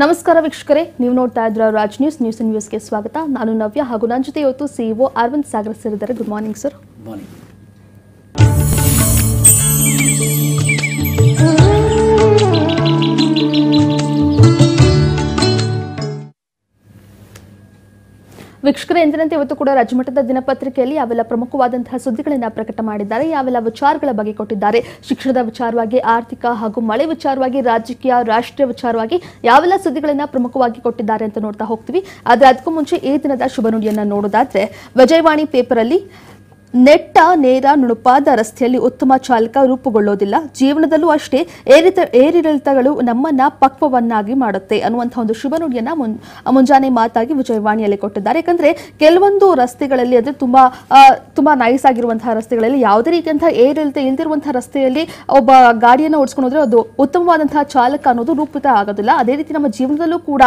ನಮಸ್ಕಾರ ವೀಕ್ಷಕರೇ ನೀವು ನೋಡ್ತಾ ಇದ್ರ ರಾಜ್ ನ್ಯೂಸ್ ನ್ಯೂಸ್ ನ್ಯೂಸ್ಗೆ ಸ್ವಾಗತ ನಾನು ನವ್ಯ ಹಾಗೂ ನನ್ನ ಜೊತೆ ಇವತ್ತು ಸಿಇಒ e ಅರವಿಂದ್ ಸಾಗರ್ ಸೇರಿದ್ದಾರೆ ಗುಡ್ ಮಾರ್ನಿಂಗ್ ಸರ್ ಮಾರ್ನಿಂಗ್ ವೀಕ್ಷಕರ ಎಂದಿನಂತೆ ಇವತ್ತು ಕೂಡ ರಾಜ್ಯಮಟ್ಟದ ದಿನಪತ್ರಿಕೆಯಲ್ಲಿ ಯಾವೆಲ್ಲ ಪ್ರಮುಖವಾದಂತಹ ಸುದ್ದಿಗಳನ್ನು ಪ್ರಕಟ ಮಾಡಿದ್ದಾರೆ ಯಾವೆಲ್ಲ ವಿಚಾರಗಳ ಬಗ್ಗೆ ಕೊಟ್ಟಿದ್ದಾರೆ ಶಿಕ್ಷಣದ ವಿಚಾರವಾಗಿ ಆರ್ಥಿಕ ಹಾಗೂ ಮಳೆ ವಿಚಾರವಾಗಿ ರಾಜಕೀಯ ರಾಷ್ಟ್ರೀಯ ವಿಚಾರವಾಗಿ ಯಾವೆಲ್ಲ ಸುದ್ದಿಗಳನ್ನ ಪ್ರಮುಖವಾಗಿ ಕೊಟ್ಟಿದ್ದಾರೆ ಅಂತ ನೋಡ್ತಾ ಹೋಗ್ತೀವಿ ಆದರೆ ಅದಕ್ಕೂ ಮುಂಚೆ ಈ ದಿನದ ಶುಭ ನುಡಿಯನ್ನು ನೋಡೋದಾದ್ರೆ ವಿಜಯವಾಣಿ ಅಲ್ಲಿ ನೆಟ್ಟ ನೇರ ನುಣುಪಾದ ರಸ್ತೆಯಲ್ಲಿ ಉತ್ತಮ ಚಾಲಕ ರೂಪುಗೊಳ್ಳೋದಿಲ್ಲ ಜೀವನದಲ್ಲೂ ಅಷ್ಟೇ ಏರಿತ ಏರಿಳಿತಗಳು ನಮ್ಮನ್ನ ಪಕ್ವವನ್ನಾಗಿ ಮಾಡುತ್ತೆ ಅನ್ನುವಂತಹ ಒಂದು ಶುಭ ನುಡಿಯನ್ನ ಮುಂಜಾನೆ ಮಾತಾಗಿ ವಿಜಯವಾಣಿಯಲ್ಲಿ ಕೊಟ್ಟಿದ್ದಾರೆ ಯಾಕಂದ್ರೆ ಕೆಲವೊಂದು ರಸ್ತೆಗಳಲ್ಲಿ ಅಂದ್ರೆ ತುಂಬಾ ತುಂಬಾ ನೈಸ್ ಆಗಿರುವಂತಹ ರಸ್ತೆಗಳಲ್ಲಿ ಯಾವುದೇ ರೀತಿಯಂತಹ ಏರಿಳಿತ ಇಲ್ದಿರುವಂತಹ ರಸ್ತೆಯಲ್ಲಿ ಒಬ್ಬ ಗಾಡಿಯನ್ನು ಓಡಿಸ್ಕೊಂಡು ಹೋದ್ರೆ ಅದು ಉತ್ತಮವಾದಂತಹ ಚಾಲಕ ಅನ್ನೋದು ರೂಪಿತ ಆಗೋದಿಲ್ಲ ಅದೇ ರೀತಿ ನಮ್ಮ ಜೀವನದಲ್ಲೂ ಕೂಡ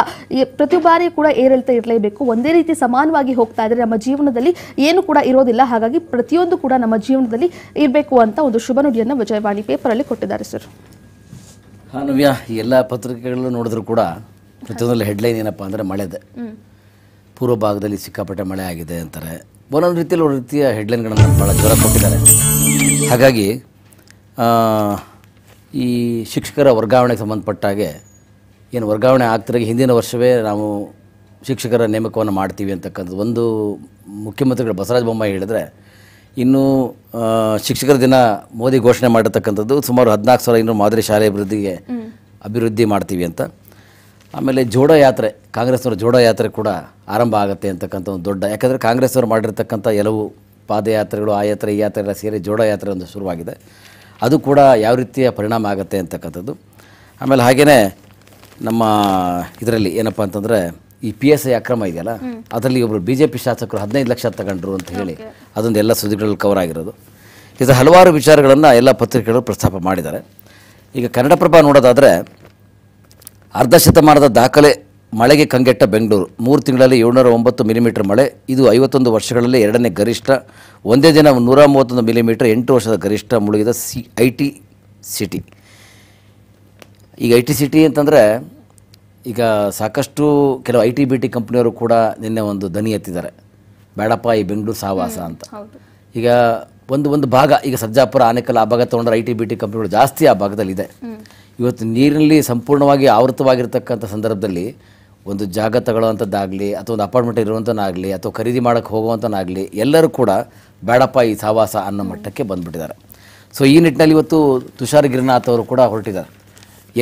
ಪ್ರತಿ ಬಾರಿ ಕೂಡ ಏರಿಳಿತ ಇರಲೇಬೇಕು ಒಂದೇ ರೀತಿ ಸಮಾನವಾಗಿ ಹೋಗ್ತಾ ಇದ್ರೆ ನಮ್ಮ ಜೀವನದಲ್ಲಿ ಏನು ಕೂಡ ಇರೋದಿಲ್ಲ ಹಾಗಾಗಿ ಪ್ರತಿಯೊಂದು ಕೂಡ ನಮ್ಮ ಜೀವನದಲ್ಲಿ ಇರಬೇಕು ಅಂತ ಒಂದು ಶುಭ ನುಡಿಯನ್ನು ವಿಜಯವಾಣಿ ಪೇಪರಲ್ಲಿ ಕೊಟ್ಟಿದ್ದಾರೆ ಸರ್ ಹಾಂ ಎಲ್ಲ ಪತ್ರಿಕೆಗಳಲ್ಲೂ ನೋಡಿದ್ರು ಕೂಡ ಪ್ರತಿಯೊಂದರಲ್ಲಿ ಹೆಡ್ಲೈನ್ ಏನಪ್ಪ ಅಂದರೆ ಮಳೆದೆ ಪೂರ್ವ ಭಾಗದಲ್ಲಿ ಸಿಕ್ಕಾಪಟ್ಟೆ ಮಳೆ ಆಗಿದೆ ಅಂತಾರೆ ಒಂದೊಂದು ರೀತಿಯಲ್ಲಿ ಒಂದು ರೀತಿಯ ಹೆಡ್ಲೈನ್ಗಳನ್ನು ಭಾಳ ಜ್ವರ ಕೊಟ್ಟಿದ್ದಾರೆ ಹಾಗಾಗಿ ಈ ಶಿಕ್ಷಕರ ವರ್ಗಾವಣೆಗೆ ಸಂಬಂಧಪಟ್ಟಾಗೆ ಏನು ವರ್ಗಾವಣೆ ಆಗ್ತಿರೋ ಹಿಂದಿನ ವರ್ಷವೇ ನಾವು ಶಿಕ್ಷಕರ ನೇಮಕವನ್ನು ಮಾಡ್ತೀವಿ ಅಂತಕ್ಕಂಥದ್ದು ಒಂದು ಮುಖ್ಯಮಂತ್ರಿಗಳು ಬಸವರಾಜ ಬೊಮ್ಮಾಯಿ ಹೇಳಿದ್ರೆ ಇನ್ನು ಶಿಕ್ಷಕರ ದಿನ ಮೋದಿ ಘೋಷಣೆ ಮಾಡಿರ್ತಕ್ಕಂಥದ್ದು ಸುಮಾರು ಹದಿನಾಲ್ಕು ಸಾವಿರ ಇನ್ನೂರು ಮಾದರಿ ಶಾಲೆ ಅಭಿವೃದ್ಧಿಗೆ ಅಭಿವೃದ್ಧಿ ಮಾಡ್ತೀವಿ ಅಂತ ಆಮೇಲೆ ಜೋಡೋ ಯಾತ್ರೆ ಕಾಂಗ್ರೆಸ್ನವ್ರ ಜೋಡೋ ಯಾತ್ರೆ ಕೂಡ ಆರಂಭ ಆಗುತ್ತೆ ಅಂತಕ್ಕಂಥ ಒಂದು ದೊಡ್ಡ ಯಾಕಂದರೆ ಕಾಂಗ್ರೆಸ್ನವ್ರು ಮಾಡಿರ್ತಕ್ಕಂಥ ಎಲ್ಲವು ಪಾದಯಾತ್ರೆಗಳು ಆ ಯಾತ್ರೆ ಈ ಯಾತ್ರೆ ಎಲ್ಲ ಸೇರಿ ಜೋಡೋ ಯಾತ್ರೆ ಒಂದು ಶುರುವಾಗಿದೆ ಅದು ಕೂಡ ಯಾವ ರೀತಿಯ ಪರಿಣಾಮ ಆಗುತ್ತೆ ಅಂತಕ್ಕಂಥದ್ದು ಆಮೇಲೆ ಹಾಗೆಯೇ ನಮ್ಮ ಇದರಲ್ಲಿ ಏನಪ್ಪ ಅಂತಂದರೆ ಈ ಪಿ ಎಸ್ ಐ ಅಕ್ರಮ ಇದೆಯಲ್ಲ ಅದರಲ್ಲಿ ಒಬ್ಬರು ಬಿ ಜೆ ಪಿ ಶಾಸಕರು ಹದಿನೈದು ಲಕ್ಷ ತಗೊಂಡ್ರು ಅಂತ ಹೇಳಿ ಅದೊಂದು ಎಲ್ಲ ಸುದ್ದಿಗಳಲ್ಲಿ ಕವರ್ ಆಗಿರೋದು ಇದು ಹಲವಾರು ವಿಚಾರಗಳನ್ನು ಎಲ್ಲ ಪತ್ರಿಕೆಗಳು ಪ್ರಸ್ತಾಪ ಮಾಡಿದ್ದಾರೆ ಈಗ ಕನ್ನಡಪ್ರಭ ನೋಡೋದಾದರೆ ಅರ್ಧ ಶತಮಾನದ ದಾಖಲೆ ಮಳೆಗೆ ಕಂಗೆಟ್ಟ ಬೆಂಗಳೂರು ಮೂರು ತಿಂಗಳಲ್ಲಿ ಏಳ್ನೂರ ಒಂಬತ್ತು ಮಿಲಿಮೀಟರ್ ಮಳೆ ಇದು ಐವತ್ತೊಂದು ವರ್ಷಗಳಲ್ಲಿ ಎರಡನೇ ಗರಿಷ್ಠ ಒಂದೇ ದಿನ ನೂರ ಮೂವತ್ತೊಂದು ಮಿಲಿಮೀಟ್ರ್ ಎಂಟು ವರ್ಷದ ಗರಿಷ್ಠ ಮುಳುಗಿದ ಸಿ ಐ ಟಿ ಸಿಟಿ ಈಗ ಐ ಟಿ ಸಿಟಿ ಅಂತಂದರೆ ಈಗ ಸಾಕಷ್ಟು ಕೆಲವು ಐ ಟಿ ಬಿ ಟಿ ಕಂಪ್ನಿಯವರು ಕೂಡ ನಿನ್ನೆ ಒಂದು ದನಿ ಎತ್ತಿದ್ದಾರೆ ಬೇಡಪ್ಪ ಈ ಬೆಂಗಳೂರು ಸಹವಾಸ ಅಂತ ಈಗ ಒಂದು ಒಂದು ಭಾಗ ಈಗ ಸರ್ಜಾಪುರ ಆನೆಕಲ್ ಆ ಭಾಗ ತೊಗೊಂಡ್ರೆ ಐ ಟಿ ಬಿ ಟಿ ಕಂಪ್ನಿಗಳು ಜಾಸ್ತಿ ಆ ಭಾಗದಲ್ಲಿದೆ ಇವತ್ತು ನೀರಿನಲ್ಲಿ ಸಂಪೂರ್ಣವಾಗಿ ಆವೃತವಾಗಿರ್ತಕ್ಕಂಥ ಸಂದರ್ಭದಲ್ಲಿ ಒಂದು ಜಾಗ ತಗೊಳ್ಳುವಂಥದ್ದಾಗಲಿ ಅಥವಾ ಒಂದು ಅಪಾರ್ಟ್ಮೆಂಟ್ ಇರುವಂಥನಾಗಲಿ ಅಥವಾ ಖರೀದಿ ಮಾಡೋಕ್ಕೆ ಹೋಗುವಂಥನಾಗಲಿ ಎಲ್ಲರೂ ಕೂಡ ಬೇಡಪ್ಪ ಈ ಸಹವಾಸ ಅನ್ನೋ ಮಟ್ಟಕ್ಕೆ ಬಂದುಬಿಟ್ಟಿದ್ದಾರೆ ಸೊ ಈ ನಿಟ್ಟಿನಲ್ಲಿ ಇವತ್ತು ತುಷಾರ್ ಗಿರಿನಾಥ್ ಅವರು ಕೂಡ ಹೊರಟಿದ್ದಾರೆ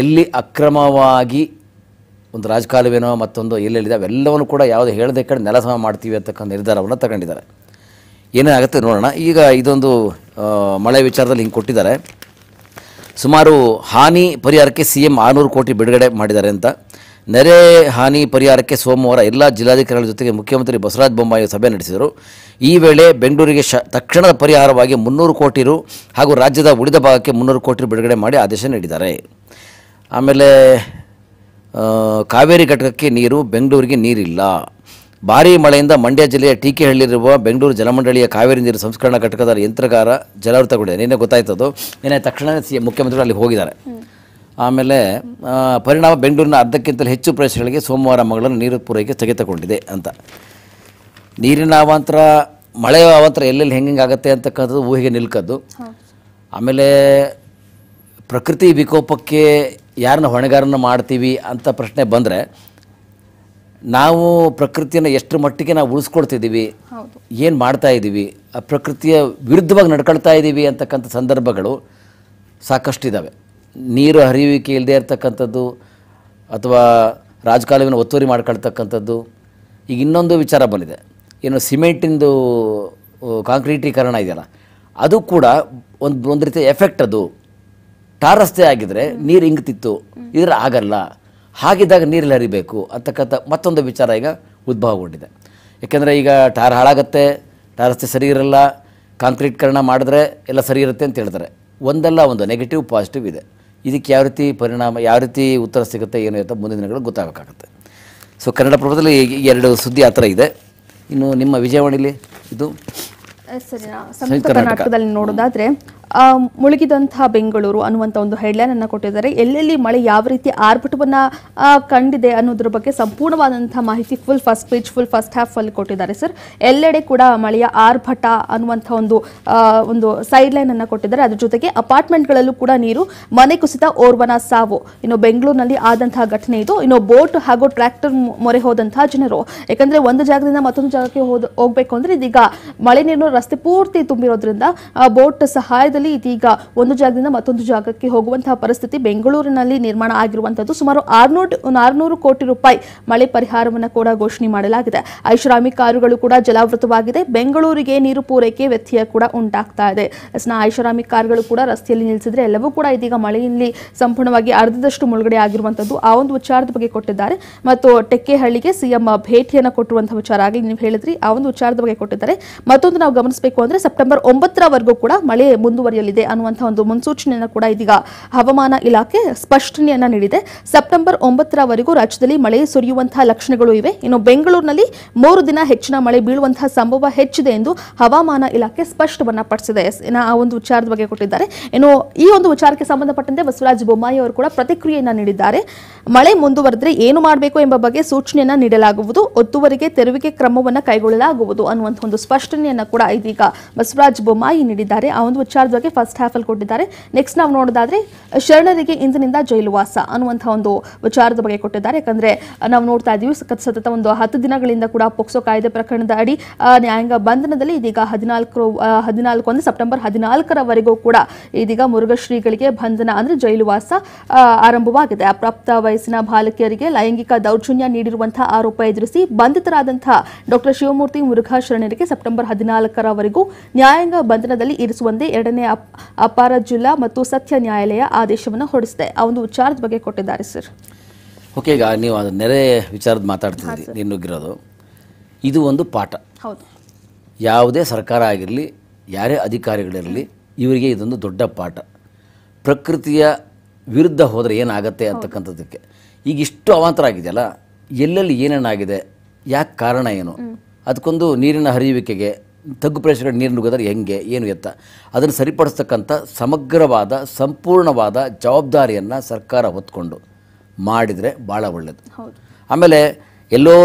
ಎಲ್ಲಿ ಅಕ್ರಮವಾಗಿ ಒಂದು ರಾಜಕಾಲುವೇನೋ ಮತ್ತೊಂದು ಎಲ್ಲೆಲ್ಲಿದೆ ಅವೆಲ್ಲವನ್ನು ಕೂಡ ಯಾವುದು ಹೇಳದೆ ಕಡೆ ನೆಲಸಮ ಮಾಡ್ತೀವಿ ಅಂತಕ್ಕಂಥ ನಿರ್ಧಾರವನ್ನು ತಗೊಂಡಿದ್ದಾರೆ ಏನೇ ಆಗುತ್ತೆ ನೋಡೋಣ ಈಗ ಇದೊಂದು ಮಳೆ ವಿಚಾರದಲ್ಲಿ ಹಿಂಗೆ ಕೊಟ್ಟಿದ್ದಾರೆ ಸುಮಾರು ಹಾನಿ ಪರಿಹಾರಕ್ಕೆ ಸಿ ಎಂ ಆರುನೂರು ಕೋಟಿ ಬಿಡುಗಡೆ ಮಾಡಿದ್ದಾರೆ ಅಂತ ನೆರೆ ಹಾನಿ ಪರಿಹಾರಕ್ಕೆ ಸೋಮವಾರ ಎಲ್ಲ ಜಿಲ್ಲಾಧಿಕಾರಿಗಳ ಜೊತೆಗೆ ಮುಖ್ಯಮಂತ್ರಿ ಬಸವರಾಜ ಬೊಮ್ಮಾಯಿ ಸಭೆ ನಡೆಸಿದರು ಈ ವೇಳೆ ಬೆಂಗಳೂರಿಗೆ ಶ ತಕ್ಷಣದ ಪರಿಹಾರವಾಗಿ ಮುನ್ನೂರು ಕೋಟಿ ರು ಹಾಗೂ ರಾಜ್ಯದ ಉಳಿದ ಭಾಗಕ್ಕೆ ಮುನ್ನೂರು ಕೋಟಿ ಬಿಡುಗಡೆ ಮಾಡಿ ಆದೇಶ ನೀಡಿದ್ದಾರೆ ಆಮೇಲೆ ಕಾವೇರಿ ಘಟಕಕ್ಕೆ ನೀರು ಬೆಂಗಳೂರಿಗೆ ನೀರಿಲ್ಲ ಭಾರೀ ಮಳೆಯಿಂದ ಮಂಡ್ಯ ಜಿಲ್ಲೆಯ ಟೀಕೆಹಳ್ಳಿರುವ ಬೆಂಗಳೂರು ಜಲಮಂಡಳಿಯ ಕಾವೇರಿ ನೀರು ಸಂಸ್ಕರಣಾ ಘಟಕದ ಯಂತ್ರಗಾರ ಜಲಾವೃತಗೊಂಡಿದೆ ನಿನ್ನೆ ಗೊತ್ತಾಯ್ತದ್ದು ನಿನ್ನೆ ತಕ್ಷಣ ಸಿ ಮುಖ್ಯಮಂತ್ರಿಗಳು ಅಲ್ಲಿ ಹೋಗಿದ್ದಾರೆ ಆಮೇಲೆ ಪರಿಣಾಮ ಬೆಂಗಳೂರಿನ ಅರ್ಧಕ್ಕಿಂತಲೂ ಹೆಚ್ಚು ಪ್ರದೇಶಗಳಿಗೆ ಸೋಮವಾರ ಮಗಳನ್ನು ನೀರು ಪೂರೈಕೆ ಸ್ಥಗಿತಗೊಂಡಿದೆ ಅಂತ ನೀರಿನ ಅವಾಂತರ ಮಳೆಯ ಅವಾಂತರ ಎಲ್ಲೆಲ್ಲಿ ಹೆಂಗೆ ಆಗುತ್ತೆ ಅಂತಕ್ಕಂಥದ್ದು ಊಹೆಗೆ ನಿಲ್ಕದ್ದು ಆಮೇಲೆ ಪ್ರಕೃತಿ ವಿಕೋಪಕ್ಕೆ ಯಾರನ್ನ ಹೊಣೆಗಾರನ ಮಾಡ್ತೀವಿ ಅಂತ ಪ್ರಶ್ನೆ ಬಂದರೆ ನಾವು ಪ್ರಕೃತಿಯನ್ನು ಎಷ್ಟರ ಮಟ್ಟಿಗೆ ನಾವು ಉಳಿಸ್ಕೊಳ್ತಿದ್ದೀವಿ ಏನು ಮಾಡ್ತಾ ಇದ್ದೀವಿ ಆ ಪ್ರಕೃತಿಯ ವಿರುದ್ಧವಾಗಿ ನಡ್ಕೊಳ್ತಾ ಇದ್ದೀವಿ ಅಂತಕ್ಕಂಥ ಸಂದರ್ಭಗಳು ಸಾಕಷ್ಟು ಇದ್ದಾವೆ ನೀರು ಹರಿಯುವಿಕೆ ಇಲ್ಲದೆ ಇರತಕ್ಕಂಥದ್ದು ಅಥವಾ ರಾಜಕಾಲುವಿನ ಒತ್ತುವರಿ ಮಾಡ್ಕೊಳ್ತಕ್ಕಂಥದ್ದು ಈಗ ಇನ್ನೊಂದು ವಿಚಾರ ಬಂದಿದೆ ಏನು ಸಿಮೆಂಟಿಂದು ಕಾಂಕ್ರೀಟೀಕರಣ ಇದೆಯಲ್ಲ ಅದು ಕೂಡ ಒಂದು ಒಂದು ರೀತಿಯ ಎಫೆಕ್ಟ್ ಅದು ಟಾರ್ ರಸ್ತೆ ಆಗಿದ್ರೆ ನೀರು ಇಂಗ್ತಿತ್ತು ಇದ್ರೆ ಆಗಲ್ಲ ಹಾಗಿದ್ದಾಗ ನೀರಲ್ಲಿ ಹರಿಬೇಕು ಅಂತಕ್ಕಂಥ ಮತ್ತೊಂದು ವಿಚಾರ ಈಗ ಉದ್ಭವಗೊಂಡಿದೆ ಏಕೆಂದರೆ ಈಗ ಟಾರ್ ಹಾಳಾಗತ್ತೆ ಟಾರ್ ರಸ್ತೆ ಸರಿ ಇರಲ್ಲ ಕಾಂಕ್ರೀಟ್ಕರಣ ಮಾಡಿದ್ರೆ ಎಲ್ಲ ಸರಿ ಇರುತ್ತೆ ಅಂತ ಹೇಳ್ತಾರೆ ಒಂದಲ್ಲ ಒಂದು ನೆಗೆಟಿವ್ ಪಾಸಿಟಿವ್ ಇದೆ ಇದಕ್ಕೆ ಯಾವ ರೀತಿ ಪರಿಣಾಮ ಯಾವ ರೀತಿ ಉತ್ತರ ಸಿಗುತ್ತೆ ಏನು ಅಂತ ಮುಂದಿನ ದಿನಗಳು ಗೊತ್ತಾಗಬೇಕಾಗುತ್ತೆ ಸೊ ಕನ್ನಡಪ್ರಭದಲ್ಲಿ ಎರಡು ಸುದ್ದಿ ಆ ಥರ ಇದೆ ಇನ್ನು ನಿಮ್ಮ ವಿಜಯವಾಣಿಲಿ ಇದು ಸಂಯುಕ್ತ ಕರ್ನಾಟಕದಲ್ಲಿ ನೋಡೋದಾದ್ರೆ ಮುಳುಗಿದಂತಹ ಬೆಂಗಳೂರು ಅನ್ನುವಂತ ಒಂದು ಹೆಡ್ಲೈನ್ ಅನ್ನ ಕೊಟ್ಟಿದ್ದಾರೆ ಎಲ್ಲೆಲ್ಲಿ ಮಳೆ ಯಾವ ರೀತಿ ಆರ್ಭಟವನ್ನ ಕಂಡಿದೆ ಅನ್ನೋದ್ರ ಬಗ್ಗೆ ಸಂಪೂರ್ಣವಾದಂತಹ ಮಾಹಿತಿ full first page full first half ಅಲ್ಲಿ ಕೊಟ್ಟಿದ್ದಾರೆ ಸರ್ ಎಲ್ಲೆಡೆ ಕೂಡ ಮಳೆಯ ಆರ್ಭಟ ಅನ್ನುವಂತಹ ಒಂದು ಒಂದು ಸೈಡ್ ಲೈನ್ ಅನ್ನ ಕೊಟ್ಟಿದ್ದಾರೆ ಅದ್ರ ಜೊತೆಗೆ ಅಪಾರ್ಟ್ಮೆಂಟ್ಗಳಲ್ಲೂ ಕೂಡ ನೀರು ಮನೆ ಕುಸಿತ ಓರ್ವನ ಸಾವು ಇನ್ನು ಬೆಂಗಳೂರಿನಲ್ಲಿ ಆದಂತಹ ಘಟನೆ ಇದು ಇನ್ನು ಬೋಟ್ ಹಾಗೂ ಟ್ರ್ಯಾಕ್ಟರ್ ಮೊರೆ ಹೋದಂತಹ ಜನರು ಯಾಕಂದ್ರೆ ಒಂದು ಜಾಗದಿಂದ ಮತ್ತೊಂದು ಜಾಗಕ್ಕೆ ಹೋಗ್ಬೇಕು ಅಂದ್ರೆ ಇದೀಗ ಮಳೆ ನೀರು ರಸ್ತೆ ಪೂರ್ತಿ ತುಂಬಿರೋದ್ರಿಂದ ಬೋಟ್ ಸಹಾಯದಲ್ಲಿ ಇದೀಗ ಒಂದು ಜಾಗದಿಂದ ಮತ್ತೊಂದು ಜಾಗಕ್ಕೆ ಹೋಗುವಂತಹ ಪರಿಸ್ಥಿತಿ ಬೆಂಗಳೂರಿನಲ್ಲಿ ನಿರ್ಮಾಣ ಆಗಿರುವಂತದ್ದು ಸುಮಾರು ಆರ್ನೂರು ಕೋಟಿ ರೂಪಾಯಿ ಮಳೆ ಪರಿಹಾರವನ್ನು ಕೂಡ ಘೋಷಣೆ ಮಾಡಲಾಗಿದೆ ಐಷಾರಾಮಿ ಕಾರುಗಳು ಕೂಡ ಜಲಾವೃತವಾಗಿದೆ ಬೆಂಗಳೂರಿಗೆ ನೀರು ಪೂರೈಕೆ ವ್ಯತ್ಯಯ ಕೂಡ ಉಂಟಾಗ್ತಾ ಇದೆ ಐಷಾರಾಮಿ ಕಾರುಗಳು ಕೂಡ ರಸ್ತೆಯಲ್ಲಿ ನಿಲ್ಲಿಸಿದ್ರೆ ಎಲ್ಲವೂ ಕೂಡ ಇದೀಗ ಮಳೆಯಲ್ಲಿ ಸಂಪೂರ್ಣವಾಗಿ ಅರ್ಧದಷ್ಟು ಮುಳುಗಡೆ ಆಗಿರುವಂತದ್ದು ಆ ಒಂದು ವಿಚಾರದ ಬಗ್ಗೆ ಕೊಟ್ಟಿದ್ದಾರೆ ಮತ್ತು ಟೆಕ್ಕೆಹಳ್ಳಿಗೆ ಸಿಎಂ ಭೇಟಿಯನ್ನು ಕೊಟ್ಟಿರುವಂತಹ ವಿಚಾರ ಆಗಲಿ ನೀವು ಹೇಳಿದ್ರಿ ಆ ಒಂದು ವಿಚಾರದ ಬಗ್ಗೆ ಕೊಟ್ಟಿದ್ದಾರೆ ಮತ್ತೊಂದು ನಾವು ಗಮನಿಸಬೇಕು ಅಂದ್ರೆ ಸೆಪ್ಟೆಂಬರ್ ಒಂಬತ್ತರವರೆಗೂ ಕೂಡ ಮಳೆ ಮುಂದುವರೆ ಮುಂದುವರಿಯಲಿದೆ ಅನ್ನುವಂತಹ ಒಂದು ಮುನ್ಸೂಚನೆಯನ್ನು ಕೂಡ ಇದೀಗ ಹವಾಮಾನ ಇಲಾಖೆ ಸ್ಪಷ್ಟನೆಯನ್ನ ನೀಡಿದೆ ಸೆಪ್ಟೆಂಬರ್ ಒಂಬತ್ತರವರೆಗೂ ರಾಜ್ಯದಲ್ಲಿ ಮಳೆ ಸುರಿಯುವಂತಹ ಲಕ್ಷಣಗಳು ಇವೆ ಇನ್ನು ಬೆಂಗಳೂರಿನಲ್ಲಿ ಮೂರು ದಿನ ಹೆಚ್ಚಿನ ಮಳೆ ಬೀಳುವಂತಹ ಸಂಭವ ಹೆಚ್ಚಿದೆ ಎಂದು ಹವಾಮಾನ ಇಲಾಖೆ ಸ್ಪಷ್ಟವನ್ನ ಪಡಿಸಿದೆ ಆ ಒಂದು ವಿಚಾರದ ಬಗ್ಗೆ ಕೊಟ್ಟಿದ್ದಾರೆ ಇನ್ನು ಈ ಒಂದು ವಿಚಾರಕ್ಕೆ ಸಂಬಂಧಪಟ್ಟಂತೆ ಬಸವರಾಜ್ ಬೊಮ್ಮಾಯಿ ಅವರು ಕೂಡ ಪ್ರತಿಕ್ರಿಯೆಯನ್ನ ನೀಡಿದ್ದಾರೆ ಮಳೆ ಮುಂದುವರೆದ್ರೆ ಏನು ಮಾಡಬೇಕು ಎಂಬ ಬಗ್ಗೆ ಸೂಚನೆಯನ್ನ ನೀಡಲಾಗುವುದು ಒತ್ತುವರಿಗೆ ತೆರವಿಗೆ ಕ್ರಮವನ್ನು ಕೈಗೊಳ್ಳಲಾಗುವುದು ಅನ್ನುವಂತಹ ಒಂದು ಸ್ಪಷ್ಟನೆಯನ್ನ ಕೂಡ ಇದೀಗ ಬಸವರಾಜ ಬೊಮ್ಮಾಯಿ ನೀಡಿದ್ದಾರೆ ಆ ಒಂದು ವಿಚಾರದ ಬಗ್ಗೆ ಫಸ್ಟ್ ಅಲ್ಲಿ ಕೊಟ್ಟಿದ್ದಾರೆ ನೆಕ್ಸ್ಟ್ ನಾವು ನೋಡೋದಾದ್ರೆ ಶರಣರಿಗೆ ಇಂದಿನಿಂದ ಜೈಲುವಾಸ ಅನ್ನುವಂತಹ ಒಂದು ವಿಚಾರದ ಬಗ್ಗೆ ಕೊಟ್ಟಿದ್ದಾರೆ ಯಾಕಂದ್ರೆ ನಾವು ನೋಡ್ತಾ ಇದ್ದೀವಿ ಸತತ ಒಂದು ಹತ್ತು ದಿನಗಳಿಂದ ಕೂಡ ಪೋಕ್ಸೋ ಕಾಯ್ದೆ ಪ್ರಕರಣದ ಅಡಿ ನ್ಯಾಯಾಂಗ ಬಂಧನದಲ್ಲಿ ಇದೀಗ ಹದಿನಾಲ್ಕು ಹದಿನಾಲ್ಕು ಅಂದ್ರೆ ಸೆಪ್ಟೆಂಬರ್ ಹದಿನಾಲ್ಕರವರೆಗೂ ಕೂಡ ಇದೀಗ ಮುರುಘಶ್ರೀಗಳಿಗೆ ಬಂಧನ ಅಂದ್ರೆ ಜೈಲುವಾಸ ಆರಂಭವಾಗಿದೆ ಅಪ್ರಾಪ್ತ ವಯಸ್ಸಿನ ಬಾಲಕಿಯರಿಗೆ ಲೈಂಗಿಕ ದೌರ್ಜನ್ಯ ನೀಡಿರುವಂತಹ ಆರೋಪ ಎದುರಿಸಿ ಬಂಧಿತರಾದಂತಹ ಡಾಕ್ಟರ್ ಶಿವಮೂರ್ತಿ ಮುರುಘಾ ಶರಣರಿಗೆ ಸೆಪ್ಟೆಂಬರ್ ಹದಿನಾಲ್ಕರವರೆಗೂ ನ್ಯಾಯಾಂಗ ಬಂಧನದಲ್ಲಿ ಇರಿಸುವಂತೆ ಎರಡನೇ ಠಾಣೆ ಅಪಾರ ಜಿಲ್ಲಾ ಮತ್ತು ಸತ್ಯ ನ್ಯಾಯಾಲಯ ಆದೇಶವನ್ನು ಹೊರಡಿಸಿದೆ ಆ ಒಂದು ಚಾರ್ಜ್ ಬಗ್ಗೆ ಕೊಟ್ಟಿದ್ದಾರೆ ಸರ್ ಓಕೆ ಈಗ ನೀವು ಅದು ನೆರೆ ವಿಚಾರದ ಮಾತಾಡ್ತಿದ್ದೀರಿ ನೀನು ಇದು ಒಂದು ಪಾಠ ಹೌದು ಯಾವುದೇ ಸರ್ಕಾರ ಆಗಿರಲಿ ಯಾರೇ ಅಧಿಕಾರಿಗಳಿರಲಿ ಇವರಿಗೆ ಇದೊಂದು ದೊಡ್ಡ ಪಾಠ ಪ್ರಕೃತಿಯ ವಿರುದ್ಧ ಹೋದರೆ ಏನಾಗುತ್ತೆ ಅಂತಕ್ಕಂಥದ್ದಕ್ಕೆ ಈಗ ಇಷ್ಟು ಅವಾಂತರ ಆಗಿದೆಯಲ್ಲ ಎಲ್ಲೆಲ್ಲಿ ಏನೇನಾಗಿದೆ ಯಾಕೆ ಕಾರಣ ಏನು ಅದಕ್ಕೊಂದು ನೀರಿನ ಹರಿಯುವಿಕೆಗೆ ತಗ್ಗು ಪ್ರದೇಶಗಳ ನೀರು ನುಗ್ಗಿದ್ರೆ ಹೆಂಗೆ ಏನು ಎತ್ತ ಅದನ್ನು ಸರಿಪಡಿಸ್ತಕ್ಕಂಥ ಸಮಗ್ರವಾದ ಸಂಪೂರ್ಣವಾದ ಜವಾಬ್ದಾರಿಯನ್ನು ಸರ್ಕಾರ ಹೊತ್ಕೊಂಡು ಮಾಡಿದರೆ ಭಾಳ ಒಳ್ಳೆಯದು ಆಮೇಲೆ ಎಲ್ಲೋ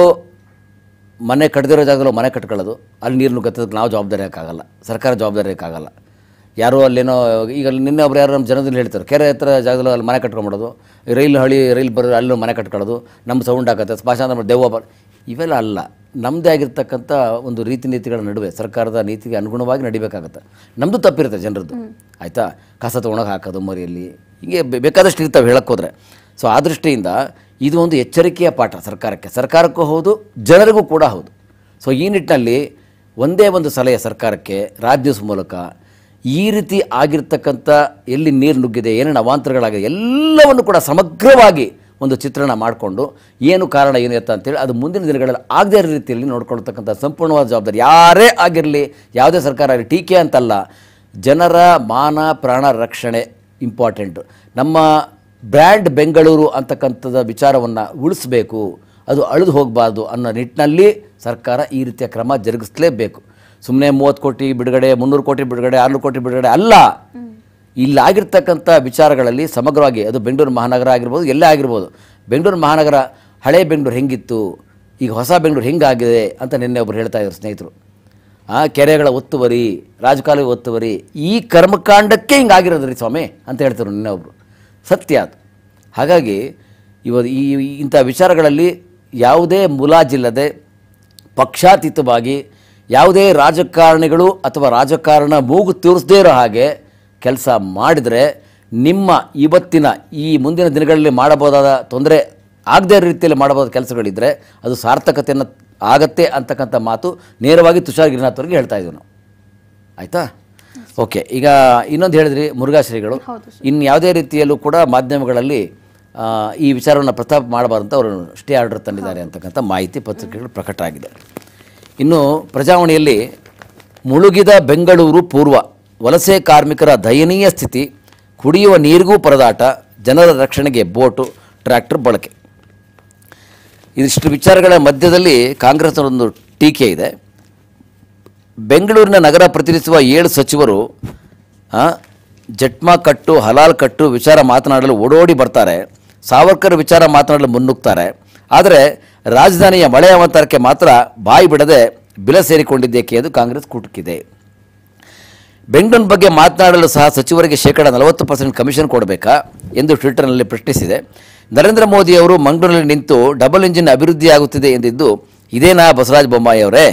ಮನೆ ಕಟ್ಟದಿರೋ ಜಾಗದಲ್ಲೋ ಮನೆ ಕಟ್ಕೊಳ್ಳೋದು ಅಲ್ಲಿ ನೀರು ನುಗ್ಗತ್ತದಕ್ಕೆ ನಾವು ಜವಾಬ್ದಾರಿ ಹಾಕಾಗಲ್ಲ ಸರ್ಕಾರ ಜವಾಬ್ದಾರಿ ಹಾಕಾಗಲ್ಲ ಯಾರೋ ಅಲ್ಲೇನೋ ಈಗ ನಿನ್ನೆ ಒಬ್ಬರು ಯಾರೋ ನಮ್ಮ ಜನದಲ್ಲಿ ಹೇಳ್ತಾರೆ ಕೆರೆ ಹತ್ರ ಜಾಗದಲ್ಲಿ ಅಲ್ಲಿ ಮನೆ ಕಟ್ಕೊಂಬಿಡೋದು ರೈಲು ಹಳಿ ರೈಲು ಬರೋ ಅಲ್ಲೂ ಮನೆ ಕಟ್ಕೊಳ್ಳೋದು ನಮ್ಮ ಸೌಂಡ್ ಹಾಕತ್ತೆ ಸ್ಪಾಶಾಂತರ ದೆವ್ವ ಬರ್ ಇವೆಲ್ಲ ಅಲ್ಲ ನಮ್ಮದೇ ಆಗಿರ್ತಕ್ಕಂಥ ಒಂದು ರೀತಿ ನೀತಿಗಳ ನಡುವೆ ಸರ್ಕಾರದ ನೀತಿಗೆ ಅನುಗುಣವಾಗಿ ನಡಿಬೇಕಾಗತ್ತೆ ನಮ್ಮದು ತಪ್ಪಿರುತ್ತೆ ಜನರದ್ದು ಆಯಿತಾ ಕಸ ತೊಗೊಳಗೆ ಹಾಕೋದು ಮರಿಯಲ್ಲಿ ಹೀಗೆ ಬೇಕಾದಷ್ಟು ಇರ್ತವೆ ಹೇಳಕ್ಕೆ ಹೋದರೆ ಸೊ ಆ ದೃಷ್ಟಿಯಿಂದ ಇದು ಒಂದು ಎಚ್ಚರಿಕೆಯ ಪಾಠ ಸರ್ಕಾರಕ್ಕೆ ಸರ್ಕಾರಕ್ಕೂ ಹೌದು ಜನರಿಗೂ ಕೂಡ ಹೌದು ಸೊ ಈ ನಿಟ್ಟಿನಲ್ಲಿ ಒಂದೇ ಒಂದು ಸಲಹೆ ಸರ್ಕಾರಕ್ಕೆ ರಾಜ್ಯದ ಮೂಲಕ ಈ ರೀತಿ ಆಗಿರ್ತಕ್ಕಂಥ ಎಲ್ಲಿ ನೀರು ನುಗ್ಗಿದೆ ಏನೇನು ಅವಾಂತರಗಳಾಗಿದೆ ಎಲ್ಲವನ್ನು ಕೂಡ ಸಮಗ್ರವಾಗಿ ಒಂದು ಚಿತ್ರಣ ಮಾಡಿಕೊಂಡು ಏನು ಕಾರಣ ಏನು ಎತ್ತ ಅಂತೇಳಿ ಅದು ಮುಂದಿನ ದಿನಗಳಲ್ಲಿ ಆಗದೇ ಇರೋ ರೀತಿಯಲ್ಲಿ ನೋಡ್ಕೊಳ್ತಕ್ಕಂಥ ಸಂಪೂರ್ಣವಾದ ಜವಾಬ್ದಾರಿ ಯಾರೇ ಆಗಿರಲಿ ಯಾವುದೇ ಸರ್ಕಾರ ಆಗಲಿ ಟೀಕೆ ಅಂತಲ್ಲ ಜನರ ಮಾನ ಪ್ರಾಣ ರಕ್ಷಣೆ ಇಂಪಾರ್ಟೆಂಟು ನಮ್ಮ ಬ್ರ್ಯಾಂಡ್ ಬೆಂಗಳೂರು ಅಂತಕ್ಕಂಥದ್ದು ವಿಚಾರವನ್ನು ಉಳಿಸಬೇಕು ಅದು ಅಳಿದು ಹೋಗಬಾರ್ದು ಅನ್ನೋ ನಿಟ್ಟಿನಲ್ಲಿ ಸರ್ಕಾರ ಈ ರೀತಿಯ ಕ್ರಮ ಜರುಗಿಸಲೇಬೇಕು ಸುಮ್ಮನೆ ಮೂವತ್ತು ಕೋಟಿ ಬಿಡುಗಡೆ ಮುನ್ನೂರು ಕೋಟಿ ಬಿಡುಗಡೆ ಆರುನೂರು ಕೋಟಿ ಬಿಡುಗಡೆ ಅಲ್ಲ ಇಲ್ಲಾಗಿರ್ತಕ್ಕಂಥ ವಿಚಾರಗಳಲ್ಲಿ ಸಮಗ್ರವಾಗಿ ಅದು ಬೆಂಗಳೂರು ಮಹಾನಗರ ಆಗಿರ್ಬೋದು ಎಲ್ಲೇ ಆಗಿರ್ಬೋದು ಬೆಂಗಳೂರು ಮಹಾನಗರ ಹಳೆ ಬೆಂಗಳೂರು ಹೆಂಗಿತ್ತು ಈಗ ಹೊಸ ಬೆಂಗಳೂರು ಹೆಂಗಾಗಿದೆ ಅಂತ ನಿನ್ನೆ ಒಬ್ಬರು ಹೇಳ್ತಾ ಇದ್ರು ಸ್ನೇಹಿತರು ಆ ಕೆರೆಗಳ ಒತ್ತುವರಿ ರಾಜಕಾಲುವೆ ಒತ್ತುವರಿ ಈ ಕರ್ಮಕಾಂಡಕ್ಕೆ ರೀ ಸ್ವಾಮಿ ಅಂತ ಹೇಳ್ತಾರೆ ನಿನ್ನೆ ಒಬ್ಬರು ಸತ್ಯ ಅದು ಹಾಗಾಗಿ ಇವತ್ತು ಈ ಇಂಥ ವಿಚಾರಗಳಲ್ಲಿ ಯಾವುದೇ ಮುಲಾಜಿಲ್ಲದೆ ಪಕ್ಷಾತೀತವಾಗಿ ಯಾವುದೇ ರಾಜಕಾರಣಿಗಳು ಅಥವಾ ರಾಜಕಾರಣ ಮೂಗು ತೋರಿಸದೇ ಇರೋ ಹಾಗೆ ಕೆಲಸ ಮಾಡಿದರೆ ನಿಮ್ಮ ಇವತ್ತಿನ ಈ ಮುಂದಿನ ದಿನಗಳಲ್ಲಿ ಮಾಡಬಹುದಾದ ತೊಂದರೆ ಆಗದೇ ರೀತಿಯಲ್ಲಿ ಮಾಡಬಹುದಾದ ಕೆಲಸಗಳಿದ್ದರೆ ಅದು ಸಾರ್ಥಕತೆಯನ್ನು ಆಗತ್ತೆ ಅಂತಕ್ಕಂಥ ಮಾತು ನೇರವಾಗಿ ತುಷಾರ್ ಗಿರಿನಾಥ್ ಅವ್ರಿಗೆ ಹೇಳ್ತಾ ಇದ್ದೀವಿ ನಾವು ಆಯಿತಾ ಓಕೆ ಈಗ ಇನ್ನೊಂದು ಹೇಳಿದ್ರಿ ಮುರುಘಾಶ್ರೀಗಳು ಇನ್ನು ಯಾವುದೇ ರೀತಿಯಲ್ಲೂ ಕೂಡ ಮಾಧ್ಯಮಗಳಲ್ಲಿ ಈ ವಿಚಾರವನ್ನು ಪ್ರಸ್ತಾಪ ಮಾಡಬಾರ್ದಂತ ಅವರು ಸ್ಟೇ ಆರ್ಡರ್ ತಂದಿದ್ದಾರೆ ಅಂತಕ್ಕಂಥ ಮಾಹಿತಿ ಪತ್ರಿಕೆಗಳು ಪ್ರಕಟ ಆಗಿದೆ ಇನ್ನು ಪ್ರಜಾವಣಿಯಲ್ಲಿ ಮುಳುಗಿದ ಬೆಂಗಳೂರು ಪೂರ್ವ ವಲಸೆ ಕಾರ್ಮಿಕರ ದಯನೀಯ ಸ್ಥಿತಿ ಕುಡಿಯುವ ನೀರಿಗೂ ಪರದಾಟ ಜನರ ರಕ್ಷಣೆಗೆ ಬೋಟು ಟ್ರ್ಯಾಕ್ಟರ್ ಬಳಕೆ ಇದಿಷ್ಟು ವಿಚಾರಗಳ ಮಧ್ಯದಲ್ಲಿ ಕಾಂಗ್ರೆಸ್ನೊಂದು ಟೀಕೆ ಇದೆ ಬೆಂಗಳೂರಿನ ನಗರ ಪ್ರತಿನಿಧಿಸುವ ಏಳು ಸಚಿವರು ಜಟ್ಮಾ ಕಟ್ಟು ಹಲಾಲ್ ಕಟ್ಟು ವಿಚಾರ ಮಾತನಾಡಲು ಓಡೋಡಿ ಬರ್ತಾರೆ ಸಾವರ್ಕರ್ ವಿಚಾರ ಮಾತನಾಡಲು ಮುನ್ನುಗ್ತಾರೆ ಆದರೆ ರಾಜಧಾನಿಯ ಮಳೆ ಅವತಾರಕ್ಕೆ ಮಾತ್ರ ಬಾಯಿ ಬಿಡದೆ ಬಿಲ ಸೇರಿಕೊಂಡಿದ್ದೇಕೆ ಎಂದು ಕಾಂಗ್ರೆಸ್ ಕುಟುಕಿದೆ ಬೆಂಗಳೂರಿನ ಬಗ್ಗೆ ಮಾತನಾಡಲು ಸಹ ಸಚಿವರಿಗೆ ಶೇಕಡ ನಲವತ್ತು ಪರ್ಸೆಂಟ್ ಕಮಿಷನ್ ಕೊಡಬೇಕಾ ಎಂದು ಟ್ವಿಟರ್ನಲ್ಲಿ ಪ್ರಶ್ನಿಸಿದೆ ನರೇಂದ್ರ ಮೋದಿ ಅವರು ಮಂಗಳೂರಿನಲ್ಲಿ ನಿಂತು ಡಬಲ್ ಇಂಜಿನ್ ಅಭಿವೃದ್ಧಿಯಾಗುತ್ತಿದೆ ಎಂದಿದ್ದು ಇದೇನಾ ಬಸವರಾಜ ಬೊಮ್ಮಾಯಿ ಅವರೇ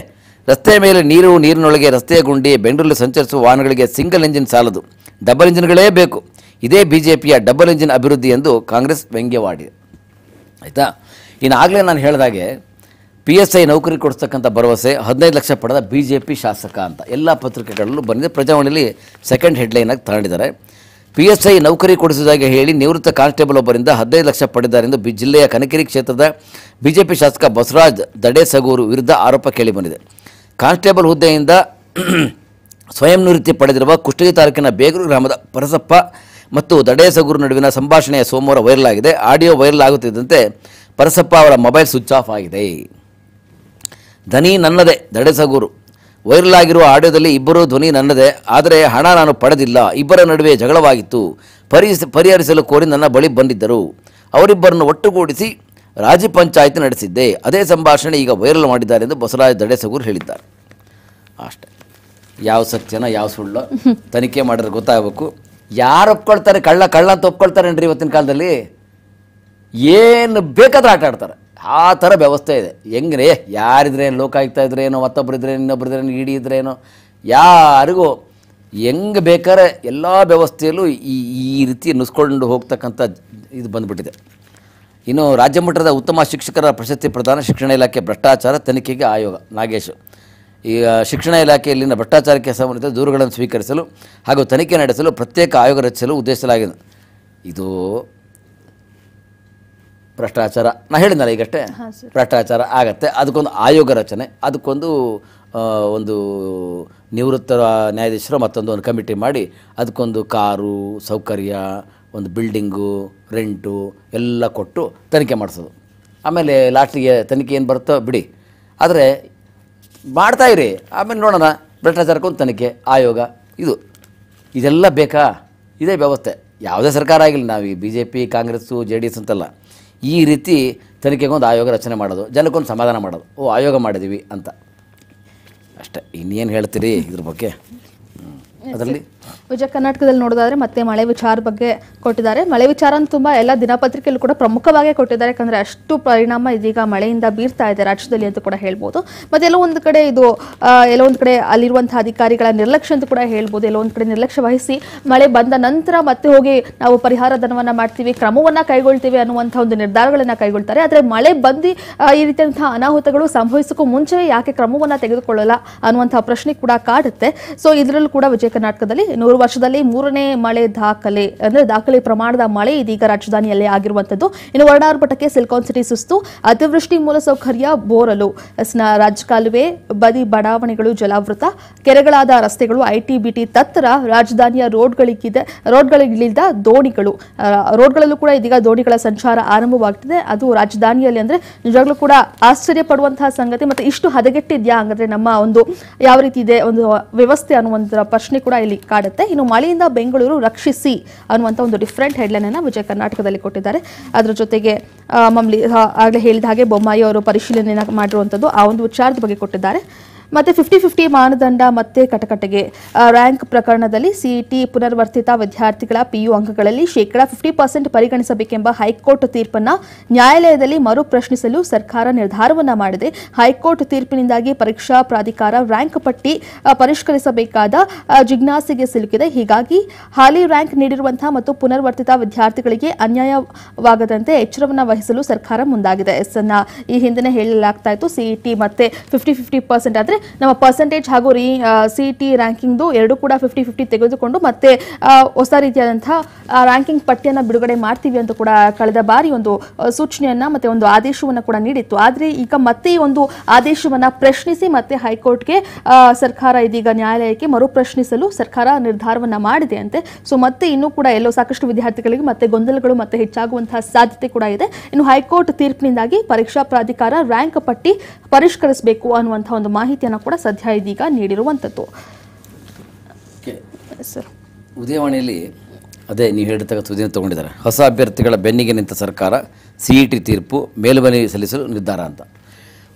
ರಸ್ತೆಯ ಮೇಲೆ ನೀರು ನೀರಿನೊಳಗೆ ರಸ್ತೆಯ ಗುಂಡಿ ಬೆಂಗಳೂರಲ್ಲಿ ಸಂಚರಿಸುವ ವಾಹನಗಳಿಗೆ ಸಿಂಗಲ್ ಇಂಜಿನ್ ಸಾಲದು ಡಬಲ್ ಇಂಜಿನ್ಗಳೇ ಬೇಕು ಇದೇ ಬಿ ಜೆ ಪಿಯ ಡಬಲ್ ಇಂಜಿನ್ ಅಭಿವೃದ್ಧಿ ಎಂದು ಕಾಂಗ್ರೆಸ್ ವ್ಯಂಗ್ಯವಾಡಿದೆ ಆಯಿತಾ ಆಗಲೇ ನಾನು ಹೇಳಿದಾಗೆ ಪಿ ಎಸ್ ಐ ನೌಕರಿ ಕೊಡಿಸ್ತಕ್ಕಂಥ ಭರವಸೆ ಹದಿನೈದು ಲಕ್ಷ ಪಡೆದ ಬಿ ಜೆ ಪಿ ಶಾಸಕ ಅಂತ ಎಲ್ಲ ಪತ್ರಿಕೆಗಳಲ್ಲೂ ಬಂದಿದೆ ಪ್ರಜಾವಾಣಿಯಲ್ಲಿ ಸೆಕೆಂಡ್ ಹೆಡ್ಲೈನಾಗಿ ತಗೊಂಡಿದ್ದಾರೆ ಪಿ ಎಸ್ ಐ ನೌಕರಿ ಕೊಡಿಸಿದಾಗೆ ಹೇಳಿ ನಿವೃತ್ತ ಕಾನ್ಸ್ಟೇಬಲ್ ಒಬ್ಬರಿಂದ ಹದಿನೈದು ಲಕ್ಷ ಪಡೆದಾರೆಂದು ಬಿ ಜಿಲ್ಲೆಯ ಕನಕಿರಿ ಕ್ಷೇತ್ರದ ಬಿ ಜೆ ಪಿ ಶಾಸಕ ಬಸವರಾಜ್ ದಡೇಸಗೂರು ವಿರುದ್ಧ ಆರೋಪ ಕೇಳಿಬಂದಿದೆ ಕಾನ್ಸ್ಟೇಬಲ್ ಹುದ್ದೆಯಿಂದ ಸ್ವಯಂ ನಿವೃತ್ತಿ ಪಡೆದಿರುವ ಕುಷ್ಟಗಿ ತಾಲೂಕಿನ ಬೇಗೂರು ಗ್ರಾಮದ ಪರಸಪ್ಪ ಮತ್ತು ದಡೇಸಗೂರು ನಡುವಿನ ಸಂಭಾಷಣೆಯ ಸೋಮವಾರ ವೈರಲ್ ಆಗಿದೆ ಆಡಿಯೋ ವೈರಲ್ ಆಗುತ್ತಿದ್ದಂತೆ ಪರಸಪ್ಪ ಅವರ ಮೊಬೈಲ್ ಸ್ವಿಚ್ ಆಫ್ ಆಗಿದೆ ಧ್ವನಿ ನನ್ನದೇ ದಡೆಸಗುರು ವೈರಲ್ ಆಗಿರುವ ಆಡಿಯೋದಲ್ಲಿ ಇಬ್ಬರು ಧ್ವನಿ ನನ್ನದೇ ಆದರೆ ಹಣ ನಾನು ಪಡೆದಿಲ್ಲ ಇಬ್ಬರ ನಡುವೆ ಜಗಳವಾಗಿತ್ತು ಪರಿಸ ಪರಿಹರಿಸಲು ಕೋರಿ ನನ್ನ ಬಳಿ ಬಂದಿದ್ದರು ಅವರಿಬ್ಬರನ್ನು ಒಟ್ಟುಗೂಡಿಸಿ ರಾಜಿ ಪಂಚಾಯಿತಿ ನಡೆಸಿದ್ದೆ ಅದೇ ಸಂಭಾಷಣೆ ಈಗ ವೈರಲ್ ಮಾಡಿದ್ದಾರೆ ಎಂದು ಬಸವರಾಜ ದಡೆಸಗೂರು ಹೇಳಿದ್ದಾರೆ ಅಷ್ಟೆ ಯಾವ ಸತ್ಯನ ಯಾವ ಸುಳ್ಳು ತನಿಖೆ ಮಾಡಿದ್ರೆ ಗೊತ್ತಾಗಬೇಕು ಯಾರು ಒಪ್ಕೊಳ್ತಾರೆ ಕಳ್ಳ ಕಳ್ಳ ಅಂತ ಒಪ್ಕೊಳ್ತಾರೇನ್ರಿ ಇವತ್ತಿನ ಕಾಲದಲ್ಲಿ ಏನು ಬೇಕಾದ್ರೆ ಆಟ ಆಡ್ತಾರೆ ಆ ಥರ ವ್ಯವಸ್ಥೆ ಇದೆ ಹೆಂಗ್ರೆ ಯಾರಿದ್ರೆ ಏನು ಲೋಕಾಯುಕ್ತ ಇದ್ರೆ ಏನೋ ಮತ್ತೊಬ್ಬರಿದ್ರೆ ಇದ್ರೆ ಏನು ಇದ್ರೆ ಏನೋ ಯಾರಿಗೂ ಹೆಂಗೆ ಬೇಕಾದ್ರೆ ಎಲ್ಲ ವ್ಯವಸ್ಥೆಯಲ್ಲೂ ಈ ಈ ರೀತಿ ನುಸ್ಕೊಂಡು ಹೋಗ್ತಕ್ಕಂಥ ಇದು ಬಂದುಬಿಟ್ಟಿದೆ ಇನ್ನು ರಾಜ್ಯ ಮಟ್ಟದ ಉತ್ತಮ ಶಿಕ್ಷಕರ ಪ್ರಶಸ್ತಿ ಪ್ರದಾನ ಶಿಕ್ಷಣ ಇಲಾಖೆ ಭ್ರಷ್ಟಾಚಾರ ತನಿಖೆಗೆ ಆಯೋಗ ನಾಗೇಶ್ ಈಗ ಶಿಕ್ಷಣ ಇಲಾಖೆಯಲ್ಲಿನ ಭ್ರಷ್ಟಾಚಾರಕ್ಕೆ ಸಂಬಂಧಿಸಿದ ದೂರುಗಳನ್ನು ಸ್ವೀಕರಿಸಲು ಹಾಗೂ ತನಿಖೆ ನಡೆಸಲು ಪ್ರತ್ಯೇಕ ಆಯೋಗ ರಚಿಸಲು ಉದ್ದೇಶಿಸಲಾಗಿದೆ ಇದು ಭ್ರಷ್ಟಾಚಾರ ನಾನು ಹೇಳಿದ್ನಲ್ಲ ಈಗಷ್ಟೇ ಭ್ರಷ್ಟಾಚಾರ ಆಗತ್ತೆ ಅದಕ್ಕೊಂದು ಆಯೋಗ ರಚನೆ ಅದಕ್ಕೊಂದು ಒಂದು ನಿವೃತ್ತ ನ್ಯಾಯಾಧೀಶರು ಮತ್ತೊಂದು ಒಂದು ಕಮಿಟಿ ಮಾಡಿ ಅದಕ್ಕೊಂದು ಕಾರು ಸೌಕರ್ಯ ಒಂದು ಬಿಲ್ಡಿಂಗು ರೆಂಟು ಎಲ್ಲ ಕೊಟ್ಟು ತನಿಖೆ ಮಾಡಿಸೋದು ಆಮೇಲೆ ಲಾಸ್ಟಿಗೆ ತನಿಖೆ ಏನು ಬರುತ್ತೋ ಬಿಡಿ ಆದರೆ ಮಾಡ್ತಾಯಿರಿ ಆಮೇಲೆ ನೋಡೋಣ ಭ್ರಷ್ಟಾಚಾರಕ್ಕೊಂದು ತನಿಖೆ ಆಯೋಗ ಇದು ಇದೆಲ್ಲ ಬೇಕಾ ಇದೇ ವ್ಯವಸ್ಥೆ ಯಾವುದೇ ಸರ್ಕಾರ ಆಗಿಲ್ಲ ನಾವು ಈ B J P Congress J D S ಅಂತಲ್ಲ ಈ ರೀತಿ ತನಿಖೆಗೊಂದು ಆಯೋಗ ರಚನೆ ಮಾಡೋದು ಜನಕ್ಕೊಂದು ಸಮಾಧಾನ ಮಾಡೋದು ಓ ಆಯೋಗ ಮಾಡಿದ್ದೀವಿ ಅಂತ ಅಷ್ಟೇ ಇನ್ನೇನು ಹೇಳ್ತೀರಿ ಇದ್ರ ಬಗ್ಗೆ ಅದರಲ್ಲಿ ವಿಜಯ ಕರ್ನಾಟಕದಲ್ಲಿ ನೋಡೋದಾದ್ರೆ ಮತ್ತೆ ಮಳೆ ವಿಚಾರ ಬಗ್ಗೆ ಕೊಟ್ಟಿದ್ದಾರೆ ಮಳೆ ವಿಚಾರ ತುಂಬಾ ಎಲ್ಲ ದಿನಪತ್ರಿಕೆಯಲ್ಲೂ ಕೂಡ ಪ್ರಮುಖವಾಗಿ ಕೊಟ್ಟಿದ್ದಾರೆ ಯಾಕಂದ್ರೆ ಅಷ್ಟು ಪರಿಣಾಮ ಇದೀಗ ಮಳೆಯಿಂದ ಬೀರ್ತಾ ಇದೆ ರಾಜ್ಯದಲ್ಲಿ ಅಂತ ಕೂಡ ಹೇಳ್ಬೋದು ಮತ್ತೆ ಎಲ್ಲೋ ಒಂದು ಕಡೆ ಇದು ಎಲ್ಲೋ ಒಂದು ಕಡೆ ಅಲ್ಲಿರುವಂತಹ ಅಧಿಕಾರಿಗಳ ನಿರ್ಲಕ್ಷ್ಯ ಅಂತ ಕೂಡ ಹೇಳ್ಬೋದು ಎಲ್ಲೋ ಒಂದು ಕಡೆ ನಿರ್ಲಕ್ಷ್ಯ ವಹಿಸಿ ಮಳೆ ಬಂದ ನಂತರ ಮತ್ತೆ ಹೋಗಿ ನಾವು ಪರಿಹಾರ ಧನವನ್ನ ಮಾಡ್ತೀವಿ ಕ್ರಮವನ್ನ ಕೈಗೊಳ್ತೀವಿ ಅನ್ನುವಂತಹ ಒಂದು ನಿರ್ಧಾರಗಳನ್ನ ಕೈಗೊಳ್ತಾರೆ ಆದ್ರೆ ಮಳೆ ಬಂದು ಈ ರೀತಿಯಂತಹ ಅನಾಹುತಗಳು ಸಂಭವಿಸಕ್ಕೂ ಮುಂಚೆ ಯಾಕೆ ಕ್ರಮವನ್ನ ತೆಗೆದುಕೊಳ್ಳಲ್ಲ ಅನ್ನುವಂತಹ ಪ್ರಶ್ನೆ ಕೂಡ ಕಾಡುತ್ತೆ ಸೊ ಇದರಲ್ಲೂ ಕೂಡ ವಿಜಯ ಕರ್ನಾಟಕದಲ್ಲಿ ನೂರು ವರ್ಷದಲ್ಲಿ ಮೂರನೇ ಮಳೆ ದಾಖಲೆ ಅಂದ್ರೆ ದಾಖಲೆ ಪ್ರಮಾಣದ ಮಳೆ ಇದೀಗ ರಾಜಧಾನಿಯಲ್ಲೇ ಆಗಿರುವಂತದ್ದು ಇನ್ನು ವರಡಾರ್ ಪಟಕ್ಕೆ ಸಿಲ್ಕಾನ್ ಸಿಟಿ ಸುಸ್ತು ಅತಿವೃಷ್ಟಿ ಮೂಲಸೌಕರ್ಯ ಬೋರಲು ರಾಜಕಾಲುವೆ ಬದಿ ಬಡಾವಣೆಗಳು ಜಲಾವೃತ ಕೆರೆಗಳಾದ ರಸ್ತೆಗಳು ಐಟಿ ಬಿಟಿ ತತ್ತರ ರಾಜಧಾನಿಯ ರೋಡ್ಗಳಿಗಿದೆ ರೋಡ್ಗಳಿಗಿಳಿದ ದೋಣಿಗಳು ರೋಡ್ಗಳಲ್ಲೂ ಕೂಡ ಇದೀಗ ದೋಣಿಗಳ ಸಂಚಾರ ಆರಂಭವಾಗ್ತಿದೆ ಅದು ರಾಜಧಾನಿಯಲ್ಲಿ ಅಂದ್ರೆ ನಿಜವಾಗ್ಲೂ ಕೂಡ ಆಶ್ಚರ್ಯ ಪಡುವಂತಹ ಸಂಗತಿ ಮತ್ತೆ ಇಷ್ಟು ಹದಗೆಟ್ಟಿದ್ಯಾ ಅಂದ್ರೆ ನಮ್ಮ ಒಂದು ಯಾವ ರೀತಿ ಇದೆ ಒಂದು ವ್ಯವಸ್ಥೆ ಅನ್ನುವಂತ ಪ್ರಶ್ನೆ ಕೂಡ ಇಲ್ಲಿ ಕಾಡ ಇನ್ನು ಮಳೆಯಿಂದ ಬೆಂಗಳೂರು ರಕ್ಷಿಸಿ ಅನ್ನುವಂಥ ಒಂದು ಡಿಫ್ರೆಂಟ್ ಹೆಡ್ಲೈನ್ ಅನ್ನು ವಿಜಯ ಕರ್ನಾಟಕದಲ್ಲಿ ಕೊಟ್ಟಿದ್ದಾರೆ ಅದರ ಜೊತೆಗೆ ಮಮ್ಲಿ ಆಗಲೇ ಹೇಳಿದ ಹಾಗೆ ಬೊಮ್ಮಾಯಿ ಅವರು ಪರಿಶೀಲನೆ ಮಾಡಿರುವಂಥದ್ದು ಆ ಒಂದು ವಿಚಾರದ ಬಗ್ಗೆ ಕೊಟ್ಟಿದ್ದಾರೆ ಮತ್ತೆ ಫಿಫ್ಟಿ ಫಿಫ್ಟಿ ಮಾನದಂಡ ಮತ್ತೆ ಕಟಕಟೆಗೆ ರ್ಯಾಂಕ್ ಪ್ರಕರಣದಲ್ಲಿ ಸಿಇಟಿ e ಪುನರ್ವರ್ತಿತ ವಿದ್ಯಾರ್ಥಿಗಳ ಪಿಯು ಅಂಕಗಳಲ್ಲಿ ಶೇಕಡಾ ಫಿಫ್ಟಿ ಪರ್ಸೆಂಟ್ ಪರಿಗಣಿಸಬೇಕೆಂಬ ಹೈಕೋರ್ಟ್ ತೀರ್ಪನ್ನು ನ್ಯಾಯಾಲಯದಲ್ಲಿ ಮರು ಪ್ರಶ್ನಿಸಲು ಸರ್ಕಾರ ನಿರ್ಧಾರವನ್ನು ಮಾಡಿದೆ ಹೈಕೋರ್ಟ್ ತೀರ್ಪಿನಿಂದಾಗಿ ಪರೀಕ್ಷಾ ಪ್ರಾಧಿಕಾರ ರ್ಯಾಂಕ್ ಪಟ್ಟಿ ಪರಿಷ್ಕರಿಸಬೇಕಾದ ಜಿಜ್ಞಾಸೆಗೆ ಸಿಲುಕಿದೆ ಹೀಗಾಗಿ ಹಾಲಿ ರ್ಯಾಂಕ್ ನೀಡಿರುವಂತಹ ಮತ್ತು ಪುನರ್ವರ್ತಿತ ವಿದ್ಯಾರ್ಥಿಗಳಿಗೆ ಅನ್ಯಾಯವಾಗದಂತೆ ಎಚ್ಚರವನ್ನು ವಹಿಸಲು ಸರ್ಕಾರ ಮುಂದಾಗಿದೆ ಎಸ್ ಅನ್ನ ಈ ಹಿಂದೆ ಹೇಳಲಾಗ್ತಾ ಇತ್ತು ಸಿಇಟಿ e ಮತ್ತೆ ಫಿಫ್ಟಿ ಫಿಫ್ಟಿ ಪರ್ಸೆಂಟ್ ಆದರೆ ನಮ್ಮ ಪರ್ಸೆಂಟೇಜ್ ಹಾಗೂ ರೀ ಸಿ ಟಿ ರ್ಯಾಂಕಿಂಗ್ದು ಎರಡು ಕೂಡ ಫಿಫ್ಟಿ ಫಿಫ್ಟಿ ತೆಗೆದುಕೊಂಡು ಮತ್ತೆ ಹೊಸ ರೀತಿಯಾದಂಥ ರ್ಯಾಂಕಿಂಗ್ ಪಟ್ಟಿಯನ್ನು ಬಿಡುಗಡೆ ಮಾಡ್ತೀವಿ ಅಂತ ಕೂಡ ಕಳೆದ ಬಾರಿ ಒಂದು ಸೂಚನೆಯನ್ನು ಮತ್ತೆ ಒಂದು ಆದೇಶವನ್ನು ಕೂಡ ನೀಡಿತ್ತು ಆದರೆ ಈಗ ಮತ್ತೆ ಈ ಒಂದು ಆದೇಶವನ್ನು ಪ್ರಶ್ನಿಸಿ ಮತ್ತೆ ಹೈಕೋರ್ಟ್ಗೆ ಸರ್ಕಾರ ಇದೀಗ ನ್ಯಾಯಾಲಯಕ್ಕೆ ಮರುಪ್ರಶ್ನಿಸಲು ಸರ್ಕಾರ ನಿರ್ಧಾರವನ್ನು ಮಾಡಿದೆ ಅಂತೆ ಸೊ ಮತ್ತೆ ಇನ್ನೂ ಕೂಡ ಎಲ್ಲೋ ಸಾಕಷ್ಟು ವಿದ್ಯಾರ್ಥಿಗಳಿಗೆ ಮತ್ತೆ ಗೊಂದಲಗಳು ಮತ್ತೆ ಹೆಚ್ಚಾಗುವಂತಹ ಸಾಧ್ಯತೆ ಕೂಡ ಇದೆ ಇನ್ನು ಹೈಕೋರ್ಟ್ ತೀರ್ಪಿನಿಂದಾಗಿ ಪರೀಕ್ಷಾ ಪ್ರಾಧಿಕಾರ ರ್ಯಾಂಕ್ ಪಟ್ಟಿ ಪರಿಷ್ಕರಿಸಬೇಕು ಅನ್ನುವಂತಹ ಒಂದು ಮಾಹಿತಿ ಮಾಹಿತಿಯನ್ನು ಕೂಡ ಸದ್ಯ ಇದೀಗ ನೀಡಿರುವಂಥದ್ದು ಸರ್ ಉದಯವಾಣಿಯಲ್ಲಿ ಅದೇ ನೀವು ಹೇಳಿರ್ತಕ್ಕಂಥ ಸುದ್ದಿ ತಗೊಂಡಿದ್ದಾರೆ ಹೊಸ ಅಭ್ಯರ್ಥಿಗಳ ಬೆನ್ನಿಗೆ ನಿಂತ ಸರ್ಕಾರ ಸಿ ಇ ಟಿ ತೀರ್ಪು ಮೇಲ್ಮನವಿ ಸಲ್ಲಿಸಲು ನಿರ್ಧಾರ ಅಂತ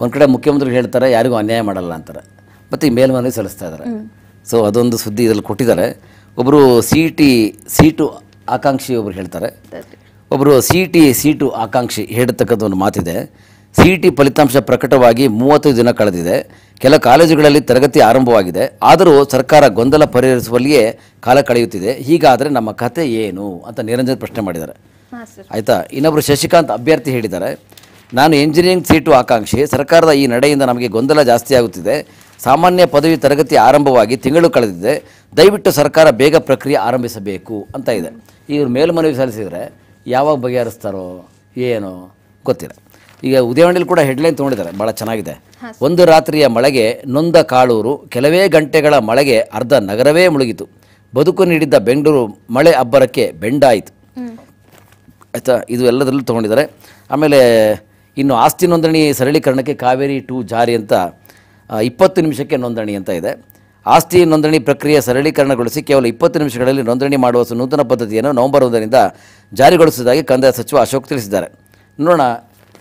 ಒಂದು ಕಡೆ ಮುಖ್ಯಮಂತ್ರಿಗಳು ಹೇಳ್ತಾರೆ ಯಾರಿಗೂ ಅನ್ಯಾಯ ಮಾಡಲ್ಲ ಅಂತಾರೆ ಮತ್ತು ಈ ಮೇಲ್ಮನವಿ ಸಲ್ಲಿಸ್ತಾ ಇದ್ದಾರೆ ಸೊ ಅದೊಂದು ಸುದ್ದಿ ಇದರಲ್ಲಿ ಕೊಟ್ಟಿದ್ದಾರೆ ಒಬ್ಬರು ಸಿ ಇ ಟಿ ಸೀಟು ಆಕಾಂಕ್ಷಿ ಒಬ್ಬರು ಹೇಳ್ತಾರೆ ಒಬ್ಬರು ಸಿ ಇ ಟಿ ಸೀಟು ಆಕಾಂಕ್ಷಿ ಹೇಳ್ತಕ್ಕಂಥ ಒಂದು ಮಾತಿದೆ ಸಿ ಟಿ ಫಲಿತಾಂಶ ಪ್ರಕಟವಾಗಿ ಮೂವತ್ತು ದಿನ ಕಳೆದಿದೆ ಕೆಲ ಕಾಲೇಜುಗಳಲ್ಲಿ ತರಗತಿ ಆರಂಭವಾಗಿದೆ ಆದರೂ ಸರ್ಕಾರ ಗೊಂದಲ ಪರಿಹರಿಸುವಲ್ಲಿಯೇ ಕಾಲ ಕಳೆಯುತ್ತಿದೆ ಹೀಗಾದರೆ ನಮ್ಮ ಕತೆ ಏನು ಅಂತ ನಿರಂಜನ್ ಪ್ರಶ್ನೆ ಮಾಡಿದ್ದಾರೆ ಆಯಿತಾ ಇನ್ನೊಬ್ಬರು ಶಶಿಕಾಂತ್ ಅಭ್ಯರ್ಥಿ ಹೇಳಿದ್ದಾರೆ ನಾನು ಎಂಜಿನಿಯರಿಂಗ್ ಸೀಟು ಆಕಾಂಕ್ಷಿ ಸರ್ಕಾರದ ಈ ನಡೆಯಿಂದ ನಮಗೆ ಗೊಂದಲ ಜಾಸ್ತಿ ಆಗುತ್ತಿದೆ ಸಾಮಾನ್ಯ ಪದವಿ ತರಗತಿ ಆರಂಭವಾಗಿ ತಿಂಗಳು ಕಳೆದಿದೆ ದಯವಿಟ್ಟು ಸರ್ಕಾರ ಬೇಗ ಪ್ರಕ್ರಿಯೆ ಆರಂಭಿಸಬೇಕು ಅಂತ ಇದೆ ಇವರು ಮೇಲ್ಮನವಿ ಸಲ್ಲಿಸಿದರೆ ಯಾವಾಗ ಬಗೆಹರಿಸ್ತಾರೋ ಏನೋ ಗೊತ್ತಿಲ್ಲ ಈಗ ಉದಯವಾಣಿಯಲ್ಲಿ ಕೂಡ ಹೆಡ್ಲೈನ್ ತೊಗೊಂಡಿದ್ದಾರೆ ಭಾಳ ಚೆನ್ನಾಗಿದೆ ಒಂದು ರಾತ್ರಿಯ ಮಳೆಗೆ ನೊಂದ ಕಾಳೂರು ಕೆಲವೇ ಗಂಟೆಗಳ ಮಳೆಗೆ ಅರ್ಧ ನಗರವೇ ಮುಳುಗಿತು ಬದುಕು ನೀಡಿದ್ದ ಬೆಂಗಳೂರು ಮಳೆ ಅಬ್ಬರಕ್ಕೆ ಬೆಂಡಾಯಿತು ಆಯಿತಾ ಇದು ಎಲ್ಲದರಲ್ಲೂ ತೊಗೊಂಡಿದ್ದಾರೆ ಆಮೇಲೆ ಇನ್ನು ಆಸ್ತಿ ನೋಂದಣಿ ಸರಳೀಕರಣಕ್ಕೆ ಕಾವೇರಿ ಟು ಜಾರಿ ಅಂತ ಇಪ್ಪತ್ತು ನಿಮಿಷಕ್ಕೆ ನೋಂದಣಿ ಅಂತ ಇದೆ ಆಸ್ತಿ ನೋಂದಣಿ ಪ್ರಕ್ರಿಯೆ ಸರಳೀಕರಣಗೊಳಿಸಿ ಕೇವಲ ಇಪ್ಪತ್ತು ನಿಮಿಷಗಳಲ್ಲಿ ನೋಂದಣಿ ಮಾಡುವ ನೂತನ ಪದ್ಧತಿಯನ್ನು ನವೆಂಬರ್ ಒಂದರಿಂದ ಜಾರಿಗೊಳಿಸುವುದಾಗಿ ಕಂದಾಯ ಸಚಿವ ಅಶೋಕ್ ತಿಳಿಸಿದ್ದಾರೆ ನೋಡೋಣ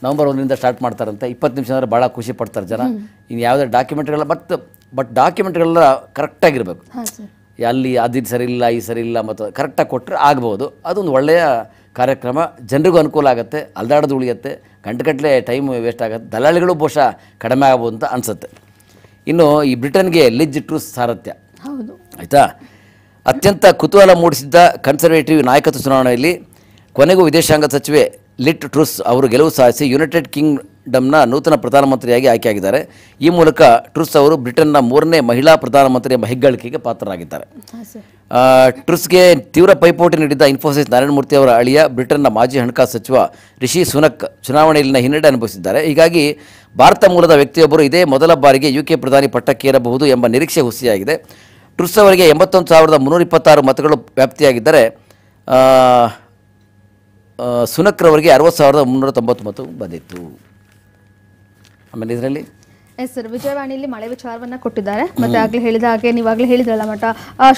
ನವಂಬರ್ ಒಂದರಿಂದ ಸ್ಟಾರ್ಟ್ ಮಾಡ್ತಾರಂತೆ ಇಪ್ಪತ್ತು ನಿಮಿಷ ಅಂದರೆ ಭಾಳ ಖುಷಿ ಪಡ್ತಾರೆ ಜನ ಇನ್ನು ಯಾವುದೇ ಡಾಕ್ಯುಮೆಂಟ್ಗಳೆಲ್ಲ ಬಟ್ ಬಟ್ ಡಾಕ್ಯುಮೆಂಟ್ಗಳೆಲ್ಲ ಕರೆಕ್ಟಾಗಿರಬೇಕು ಅಲ್ಲಿ ಅದು ಸರಿ ಇಲ್ಲ ಈ ಸರಿ ಇಲ್ಲ ಮತ್ತು ಕರೆಕ್ಟಾಗಿ ಕೊಟ್ಟರೆ ಆಗ್ಬೋದು ಅದೊಂದು ಒಳ್ಳೆಯ ಕಾರ್ಯಕ್ರಮ ಜನರಿಗೂ ಅನುಕೂಲ ಆಗುತ್ತೆ ಅಲ್ದಾಡೋದು ಉಳಿಯುತ್ತೆ ಗಂಟಲೆ ಟೈಮ್ ವೇಸ್ಟ್ ಆಗುತ್ತೆ ದಲ್ಲಾಳಿಗಳು ಬಹುಶಃ ಕಡಿಮೆ ಆಗ್ಬೋದು ಅಂತ ಅನಿಸುತ್ತೆ ಇನ್ನು ಈ ಬ್ರಿಟನ್ಗೆ ಲಿಜ್ ಟ್ರೂಸ್ ಸಾರಥ್ಯ ಆಯಿತಾ ಅತ್ಯಂತ ಕುತೂಹಲ ಮೂಡಿಸಿದ್ದ ಕನ್ಸರ್ವೇಟಿವ್ ನಾಯಕತ್ವ ಚುನಾವಣೆಯಲ್ಲಿ ಕೊನೆಗೂ ವಿದೇಶಾಂಗ ಸಚಿವೆ ಲಿಟ್ ಟ್ರೂಸ್ ಅವರು ಗೆಲುವು ಸಾಧಿಸಿ ಯುನೈಟೆಡ್ ಕಿಂಗ್ಡಮ್ನ ನೂತನ ಪ್ರಧಾನಮಂತ್ರಿಯಾಗಿ ಆಯ್ಕೆಯಾಗಿದ್ದಾರೆ ಈ ಮೂಲಕ ಟ್ರೂಸ್ ಅವರು ಬ್ರಿಟನ್ನ ಮೂರನೇ ಮಹಿಳಾ ಪ್ರಧಾನಮಂತ್ರಿ ಎಂಬ ಹೆಗ್ಗಳಿಕೆಗೆ ಪಾತ್ರರಾಗಿದ್ದಾರೆ ಟ್ರೂಸ್ಗೆ ತೀವ್ರ ಪೈಪೋಟಿ ನೀಡಿದ್ದ ಇನ್ಫೋಸಿಸ್ ನಾರಾಯಣಮೂರ್ತಿ ಅವರ ಅಳಿಯ ಬ್ರಿಟನ್ನ ಮಾಜಿ ಹಣಕಾಸು ಸಚಿವ ರಿಷಿ ಸುನಕ್ ಚುನಾವಣೆಯಲ್ಲಿನ ಹಿನ್ನಡೆ ಅನುಭವಿಸಿದ್ದಾರೆ ಹೀಗಾಗಿ ಭಾರತ ಮೂಲದ ವ್ಯಕ್ತಿಯೊಬ್ಬರು ಇದೇ ಮೊದಲ ಬಾರಿಗೆ ಯುಕೆ ಪ್ರಧಾನಿ ಪಟ್ಟಕ್ಕೇರಬಹುದು ಎಂಬ ನಿರೀಕ್ಷೆ ಹುಸಿಯಾಗಿದೆ ಟ್ರೂಸ್ ಅವರಿಗೆ ಎಂಬತ್ತೊಂದು ಸಾವಿರದ ಮುನ್ನೂರ ಇಪ್ಪತ್ತಾರು ಮತಗಳು ವ್ಯಾಪ್ತಿಯಾಗಿದ್ದರೆ ಸುನಕ್ರವರಿಗೆ ಅರವತ್ತು ಸಾವಿರದ ಮುನ್ನೂರ ತೊಂಬತ್ತೊಂಬತ್ತು ಬಂದಿತ್ತು ಆಮೇಲೆ ಇದರಲ್ಲಿ ಎಸ್ ಸರ್ ವಿಜಯವಾಣಿಯಲ್ಲಿ ಮಳೆ ವಿಚಾರವನ್ನ ಕೊಟ್ಟಿದ್ದಾರೆ ಮತ್ತೆ ಆಗ್ಲೇ ಹೇಳಿದ ಹಾಗೆ ನೀವಾಗ್ಲೇ ಹೇಳಿದ್ರಲ್ಲ ಮಠ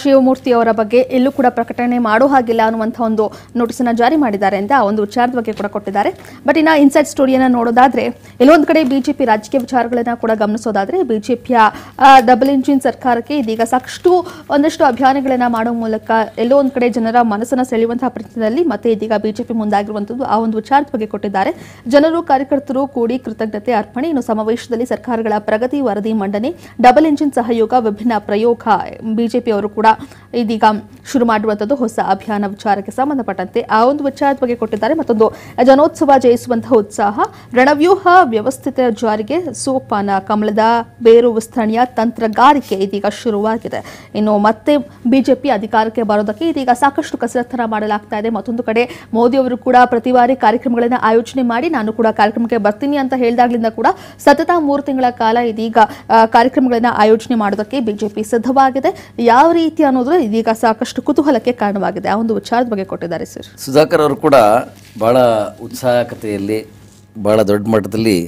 ಶಿವಮೂರ್ತಿ ಅವರ ಬಗ್ಗೆ ಎಲ್ಲೂ ಕೂಡ ಪ್ರಕಟಣೆ ಮಾಡೋ ಹಾಗಿಲ್ಲ ಅನ್ನುವಂತಹ ಒಂದು ನೋಟಿಸ್ ಅನ್ನ ಜಾರಿ ಮಾಡಿದ್ದಾರೆ ಅಂತ ಆ ಒಂದು ವಿಚಾರದ ಬಗ್ಗೆ ಕೂಡ ಕೊಟ್ಟಿದ್ದಾರೆ ಬಟ್ ಇನ್ನ ಇನ್ಸೈಡ್ ಸ್ಟೋರಿಯನ್ನ ನೋಡೋದಾದ್ರೆ ಎಲ್ಲೊಂದ್ ಕಡೆ ಬಿಜೆಪಿ ರಾಜಕೀಯ ವಿಚಾರಗಳನ್ನ ಕೂಡ ಗಮನಿಸೋದಾದ್ರೆ ಬಿಜೆಪಿಯ ಡಬಲ್ ಇಂಜಿನ್ ಸರ್ಕಾರಕ್ಕೆ ಇದೀಗ ಸಾಕಷ್ಟು ಒಂದಷ್ಟು ಅಭಿಯಾನಗಳನ್ನ ಮಾಡೋ ಮೂಲಕ ಎಲ್ಲೋ ಒಂದ್ ಕಡೆ ಜನರ ಮನಸ್ಸನ್ನ ಸೆಳೆಯುವಂತಹ ಪ್ರಯತ್ನದಲ್ಲಿ ಮತ್ತೆ ಇದೀಗ ಬಿಜೆಪಿ ಮುಂದಾಗಿರುವಂತದ್ದು ಆ ಒಂದು ವಿಚಾರದ ಬಗ್ಗೆ ಕೊಟ್ಟಿದ್ದಾರೆ ಜನರು ಕಾರ್ಯಕರ್ತರು ಕೂಡಿ ಕೃತಜ್ಞತೆ ಅರ್ಪಣೆ ಇನ್ನು ಸಮಾವೇಶದಲ್ಲಿ ಸರ್ಕಾರಗಳ ಪ್ರಗತಿ ವರದಿ ಮಂಡನೆ ಡಬಲ್ ಇಂಜಿನ್ ಸಹಯೋಗ ವಿಭಿನ್ನ ಪ್ರಯೋಗ ಬಿಜೆಪಿಯವರು ಕೂಡ ಇದೀಗ ಶುರು ಮಾಡುವಂತದ್ದು ಹೊಸ ಅಭಿಯಾನ ವಿಚಾರಕ್ಕೆ ಸಂಬಂಧಪಟ್ಟಂತೆ ಆ ಒಂದು ವಿಚಾರದ ಬಗ್ಗೆ ಕೊಟ್ಟಿದ್ದಾರೆ ಮತ್ತೊಂದು ಜನೋತ್ಸವ ಜಯಿಸುವಂತಹ ಉತ್ಸಾಹ ರಣವ್ಯೂಹ ವ್ಯವಸ್ಥಿತ ಜಾರಿಗೆ ಸೋಪಾನ ಕಮಲದ ಬೇರು ವಿಸ್ತರಣೆಯ ತಂತ್ರಗಾರಿಕೆ ಇದೀಗ ಶುರುವಾಗಿದೆ ಇನ್ನು ಮತ್ತೆ ಬಿಜೆಪಿ ಅಧಿಕಾರಕ್ಕೆ ಬರೋದಕ್ಕೆ ಇದೀಗ ಸಾಕಷ್ಟು ಕಸರತ್ತನ ಮಾಡಲಾಗ್ತಾ ಇದೆ ಮತ್ತೊಂದು ಕಡೆ ಮೋದಿ ಅವರು ಕೂಡ ಪ್ರತಿ ಬಾರಿ ಕಾರ್ಯಕ್ರಮಗಳನ್ನು ಆಯೋಜನೆ ಮಾಡಿ ನಾನು ಕೂಡ ಕಾರ್ಯಕ್ರಮಕ್ಕೆ ಬರ್ತೀನಿ ಅಂತ ಹೇಳಿದಾಗ್ಲಿಂದ ಕೂಡ ಸತತ ಮೂರು ತಿಂಗಳ ಕಾಲ ಇದೀಗ ಕಾರ್ಯಕ್ರಮಗಳನ್ನು ಆಯೋಜನೆ ಮಾಡೋದಕ್ಕೆ ಬಿಜೆಪಿ ಸಿದ್ಧವಾಗಿದೆ ಯಾವ ರೀತಿ ಅನ್ನೋದು ಇದೀಗ ಸಾಕಷ್ಟು ಕುತೂಹಲಕ್ಕೆ ಕಾರಣವಾಗಿದೆ ಆ ಒಂದು ವಿಚಾರದ ಬಗ್ಗೆ ಕೊಟ್ಟಿದ್ದಾರೆ ಸರ್ ಸುಧಾಕರ್ ಅವರು ಕೂಡ ಬಹಳ ಉತ್ಸಾಹಕತೆಯಲ್ಲಿ ಬಹಳ ದೊಡ್ಡ ಮಟ್ಟದಲ್ಲಿ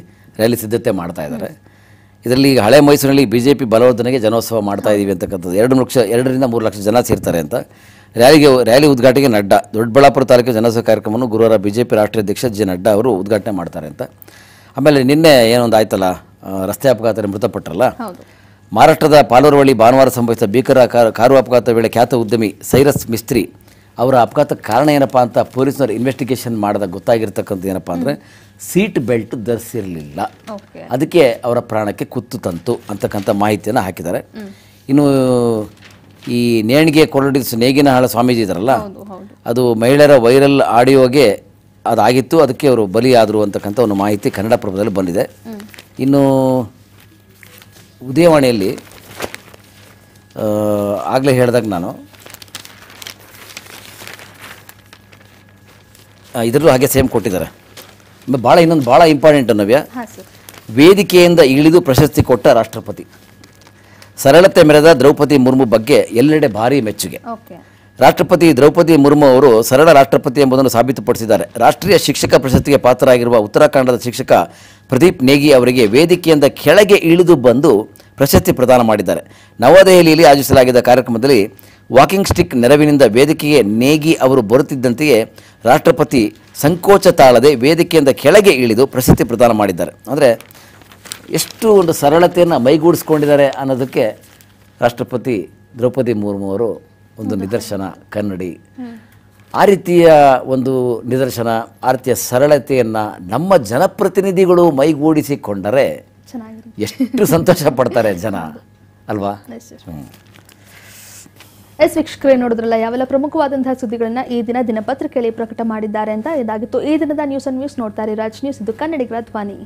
ರ್ಯಾಲಿ ಸಿದ್ಧತೆ ಮಾಡ್ತಾ ಇದ್ದಾರೆ ಇದರಲ್ಲಿ ಈಗ ಹಳೆ ಮೈಸೂರಿನಲ್ಲಿ ಬಿ ಜೆ ಪಿ ಬಲವರ್ಧನೆಗೆ ಜನೋತ್ಸವ ಮಾಡ್ತಾ ಇದ್ದೀವಿ ಅಂತಕ್ಕಂಥದ್ದು ಎರಡು ಲಕ್ಷ ಎರಡರಿಂದ ಮೂರು ಲಕ್ಷ ಜನ ಸೇರ್ತಾರೆ ಅಂತ ರ್ಯಾಲಿಗೆ ರ್ಯಾಲಿ ಉದ್ಘಾಟನೆಗೆ ನಡ್ಡಾ ದೊಡ್ಡಬಳ್ಳಾಪುರ ತಾಲೂಕು ಜನೋತ್ಸವ ಕಾರ್ಯಕ್ರಮವನ್ನು ಗುರುವಾರ ಬಿ ಜೆ ಪಿ ರಾಷ್ಟ್ರೀಯ ಅಧ್ಯಕ್ಷ ಜೆ ನಡ್ಡಾ ಅವರು ಉದ್ಘಾಟನೆ ಮಾಡ್ತಾರೆ ಅಂತ ಆಮೇಲೆ ನಿನ್ನೆ ಏನೊಂದು ಆಯ್ತಲ್ಲ ರಸ್ತೆ ಅಪಘಾತದಲ್ಲಿ ಮೃತಪಟ್ಟರಲ್ಲ ಮಹಾರಾಷ್ಟ್ರದ ಪಾಲೂರು ಭಾನುವಾರ ಸಂಭವಿಸಿದ ಭೀಕರ ಕಾರು ಅಪಘಾತ ವೇಳೆ ಖ್ಯಾತ ಉದ್ಯಮಿ ಸೈರಸ್ ಮಿಸ್ತ್ರಿ ಅವರ ಅಪಘಾತಕ್ಕೆ ಕಾರಣ ಏನಪ್ಪ ಅಂತ ಪೊಲೀಸ್ನವರು ಇನ್ವೆಸ್ಟಿಗೇಷನ್ ಮಾಡಿದಾಗ ಗೊತ್ತಾಗಿರ್ತಕ್ಕಂಥ ಏನಪ್ಪ ಅಂದರೆ ಸೀಟ್ ಬೆಲ್ಟ್ ಧರಿಸಿರಲಿಲ್ಲ ಅದಕ್ಕೆ ಅವರ ಪ್ರಾಣಕ್ಕೆ ಕುತ್ತು ತಂತು ಅಂತಕ್ಕಂಥ ಮಾಹಿತಿಯನ್ನು ಹಾಕಿದ್ದಾರೆ ಇನ್ನು ಈ ನೇಣಿಗೆ ಕೊರಡಿ ನೇಗಿನಹಾಳ ಸ್ವಾಮೀಜಿ ಇದರಲ್ಲ ಅದು ಮಹಿಳೆಯರ ವೈರಲ್ ಆಡಿಯೋಗೆ ಅದಾಗಿತ್ತು ಅದಕ್ಕೆ ಅವರು ಬಲಿಯಾದರು ಅಂತಕ್ಕಂಥ ಒಂದು ಮಾಹಿತಿ ಕನ್ನಡಪ್ರಭದಲ್ಲಿ ಬಂದಿದೆ ಇನ್ನು ಉದಯವಾಣಿಯಲ್ಲಿ ಆಗಲೇ ಹೇಳ್ದಾಗ ನಾನು ಇದರಲ್ಲೂ ಹಾಗೆ ಸೇಮ್ ಕೊಟ್ಟಿದ್ದಾರೆ ಭಾಳ ಇನ್ನೊಂದು ಭಾಳ ಇಂಪಾರ್ಟೆಂಟ್ ನವ್ಯ ವೇದಿಕೆಯಿಂದ ಇಳಿದು ಪ್ರಶಸ್ತಿ ಕೊಟ್ಟ ರಾಷ್ಟ್ರಪತಿ ಸರಳತೆ ಮೆರೆದ ದ್ರೌಪದಿ ಮುರ್ಮು ಬಗ್ಗೆ ಎಲ್ಲೆಡೆ ಭಾರಿ ಮೆಚ್ಚುಗೆ ರಾಷ್ಟ್ರಪತಿ ದ್ರೌಪದಿ ಮುರ್ಮು ಅವರು ಸರಳ ರಾಷ್ಟ್ರಪತಿ ಎಂಬುದನ್ನು ಸಾಬೀತುಪಡಿಸಿದ್ದಾರೆ ರಾಷ್ಟ್ರೀಯ ಶಿಕ್ಷಕ ಪ್ರಶಸ್ತಿಗೆ ಪಾತ್ರರಾಗಿರುವ ಉತ್ತರಾಖಂಡದ ಶಿಕ್ಷಕ ಪ್ರದೀಪ್ ನೇಗಿ ಅವರಿಗೆ ವೇದಿಕೆಯಿಂದ ಕೆಳಗೆ ಇಳಿದು ಬಂದು ಪ್ರಶಸ್ತಿ ಪ್ರದಾನ ಮಾಡಿದ್ದಾರೆ ನವದೆಹಲಿಯಲ್ಲಿ ಆಯೋಜಿಸಲಾಗಿದ್ದ ಕಾರ್ಯಕ್ರಮದಲ್ಲಿ ವಾಕಿಂಗ್ ಸ್ಟಿಕ್ ನೆರವಿನಿಂದ ವೇದಿಕೆಗೆ ನೇಗಿ ಅವರು ಬರುತ್ತಿದ್ದಂತೆಯೇ ರಾಷ್ಟ್ರಪತಿ ಸಂಕೋಚ ತಾಳದೆ ವೇದಿಕೆಯಿಂದ ಕೆಳಗೆ ಇಳಿದು ಪ್ರಶಸ್ತಿ ಪ್ರದಾನ ಮಾಡಿದ್ದಾರೆ ಅಂದರೆ ಎಷ್ಟು ಒಂದು ಸರಳತೆಯನ್ನು ಮೈಗೂಡಿಸ್ಕೊಂಡಿದ್ದಾರೆ ಅನ್ನೋದಕ್ಕೆ ರಾಷ್ಟ್ರಪತಿ ದ್ರೌಪದಿ ಮುರ್ಮು ಅವರು ಒಂದು ನಿದರ್ಶನ ಕನ್ನಡಿ ಆ ರೀತಿಯ ಒಂದು ನಿದರ್ಶನ ಆ ರೀತಿಯ ಸರಳತೆಯನ್ನು ನಮ್ಮ ಜನಪ್ರತಿನಿಧಿಗಳು ಮೈಗೂಡಿಸಿಕೊಂಡರೆ ಎಷ್ಟು ಸಂತೋಷ ಪಡ್ತಾರೆ ಜನ ಅಲ್ವಾ ಎಸ್ ವೀಕ್ಷಕರೇ ನೋಡಿದ್ರಲ್ಲ ಯಾವೆಲ್ಲ ಪ್ರಮುಖವಾದಂತಹ ಸುದ್ದಿಗಳನ್ನ ಈ ದಿನ ದಿನಪತ್ರಿಕೆಯಲ್ಲಿ ಪ್ರಕಟ ಮಾಡಿದ್ದಾರೆ ಅಂತ ಇದಾಗಿತ್ತು ಈ ದಿನದ ನ್ಯೂಸ್ ಅಂಡ್ ನ್ಯೂಸ್ ನೋಡ್ತಾರೆ ರಾಜ್ ನ್ಯೂಸ್ ಇದು ಕನ್ನಡಿಗರ ಧ್ವನಿ